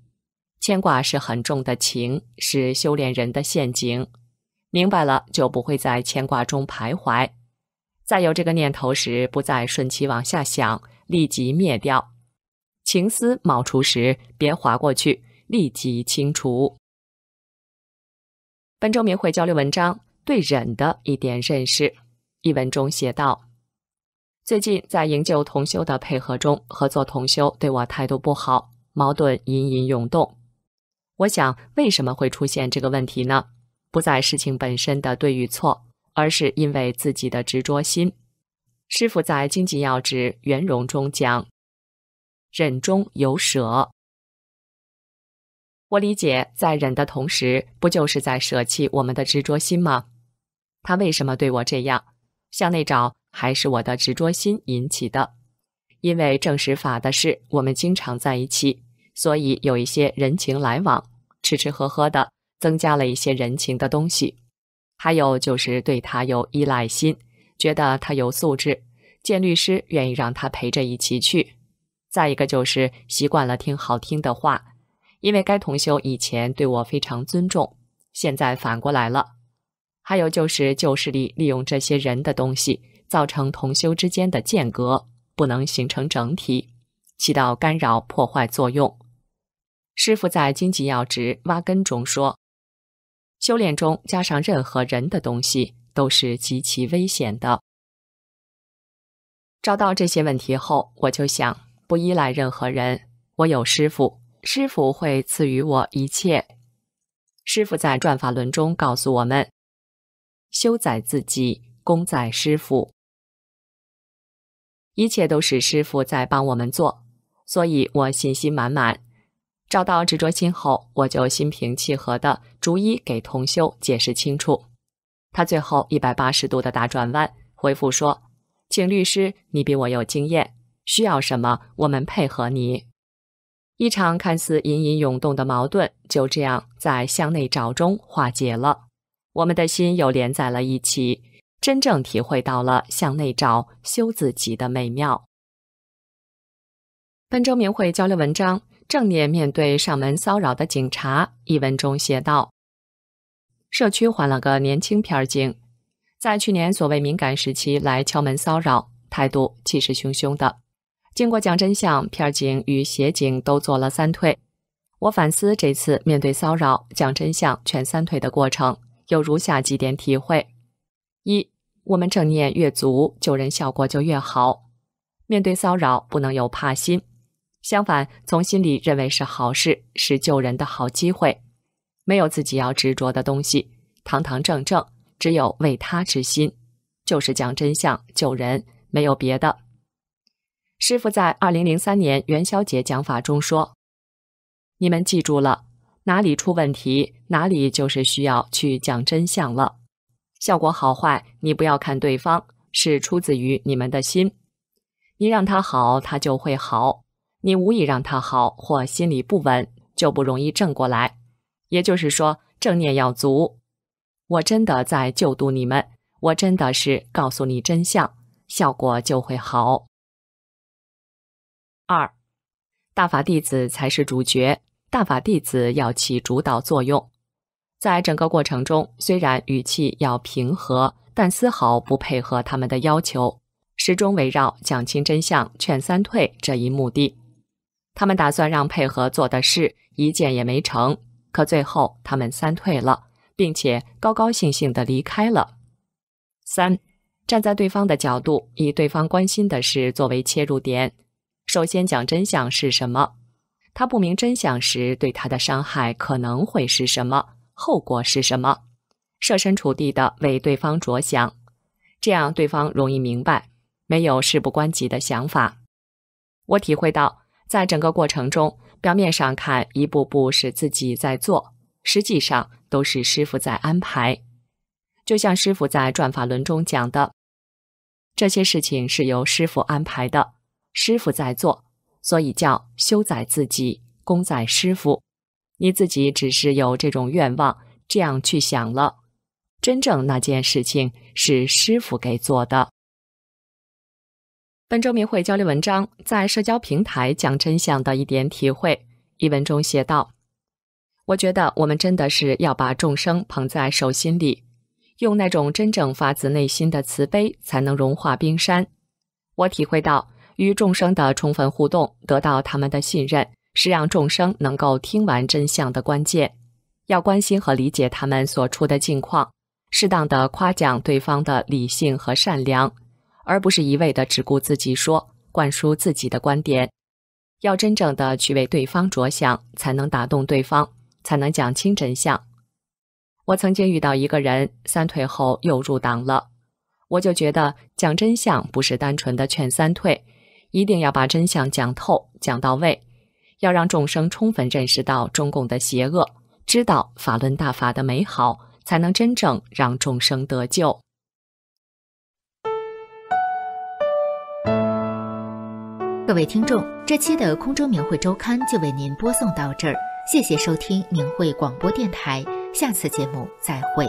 牵挂是很重的情，是修炼人的陷阱。明白了，就不会在牵挂中徘徊。再有这个念头时，不再顺其往下想，立即灭掉。情思冒出时，别划过去，立即清除。本周明慧交流文章。最忍的一点认识，一文中写道：“最近在营救同修的配合中，合作同修对我态度不好，矛盾隐隐涌动。我想，为什么会出现这个问题呢？不在事情本身的对与错，而是因为自己的执着心。师傅在《经济要旨·圆融》中讲：‘忍中有舍’。我理解，在忍的同时，不就是在舍弃我们的执着心吗？”他为什么对我这样？向内找还是我的执着心引起的？因为正实法的事，我们经常在一起，所以有一些人情来往，吃吃喝喝的，增加了一些人情的东西。还有就是对他有依赖心，觉得他有素质，见律师愿意让他陪着一起去。再一个就是习惯了听好听的话，因为该同修以前对我非常尊重，现在反过来了。还有就是旧势力利用这些人的东西，造成同修之间的间隔，不能形成整体，起到干扰破坏作用。师傅在《经济要职挖根》中说：“修炼中加上任何人的东西都是极其危险的。”找到这些问题后，我就想不依赖任何人，我有师傅，师傅会赐予我一切。师傅在《转法轮》中告诉我们。修在自己，功在师傅，一切都是师傅在帮我们做，所以我信心满满。找到执着心后，我就心平气和地逐一给同修解释清楚。他最后一百八十度的大转弯，回复说：“请律师，你比我有经验，需要什么我们配合你。”一场看似隐隐涌动的矛盾，就这样在向内找中化解了。我们的心又连在了一起，真正体会到了向内找、修自己的美妙。温州明慧交流文章《正面面对上门骚扰的警察》一文中写道：“社区换了个年轻片警，在去年所谓敏感时期来敲门骚扰，态度气势汹汹的。经过讲真相，片警与协警都做了三退。我反思这次面对骚扰、讲真相、全三退的过程。”有如下几点体会：一，我们正念越足，救人效果就越好。面对骚扰，不能有怕心，相反，从心里认为是好事，是救人的好机会。没有自己要执着的东西，堂堂正正，只有为他之心，就是讲真相、救人，没有别的。师傅在二零零三年元宵节讲法中说：“你们记住了。”哪里出问题，哪里就是需要去讲真相了。效果好坏，你不要看对方，是出自于你们的心。你让他好，他就会好；你无意让他好，或心里不稳，就不容易正过来。也就是说，正念要足。我真的在救度你们，我真的是告诉你真相，效果就会好。二，大法弟子才是主角。大法弟子要起主导作用，在整个过程中，虽然语气要平和，但丝毫不配合他们的要求，始终围绕讲清真相、劝三退这一目的。他们打算让配合做的事一件也没成，可最后他们三退了，并且高高兴兴的离开了。三，站在对方的角度，以对方关心的事作为切入点，首先讲真相是什么。他不明真相时对他的伤害可能会是什么？后果是什么？设身处地的为对方着想，这样对方容易明白，没有事不关己的想法。我体会到，在整个过程中，表面上看一步步是自己在做，实际上都是师傅在安排。就像师傅在转法轮中讲的，这些事情是由师傅安排的，师傅在做。所以叫修在自己，功在师傅。你自己只是有这种愿望，这样去想了。真正那件事情是师傅给做的。本周明慧交流文章《在社交平台讲真相的一点体会》一文中写道：“我觉得我们真的是要把众生捧在手心里，用那种真正发自内心的慈悲，才能融化冰山。”我体会到。与众生的充分互动，得到他们的信任，是让众生能够听完真相的关键。要关心和理解他们所处的境况，适当的夸奖对方的理性和善良，而不是一味的只顾自己说，灌输自己的观点。要真正的去为对方着想，才能打动对方，才能讲清真相。我曾经遇到一个人三退后又入党了，我就觉得讲真相不是单纯的劝三退。一定要把真相讲透、讲到位，要让众生充分认识到中共的邪恶，知道法轮大法的美好，才能真正让众生得救。各位听众，这期的空
中明慧周刊就为您播送到这儿，谢谢收听明慧广播电台，下次节目再会。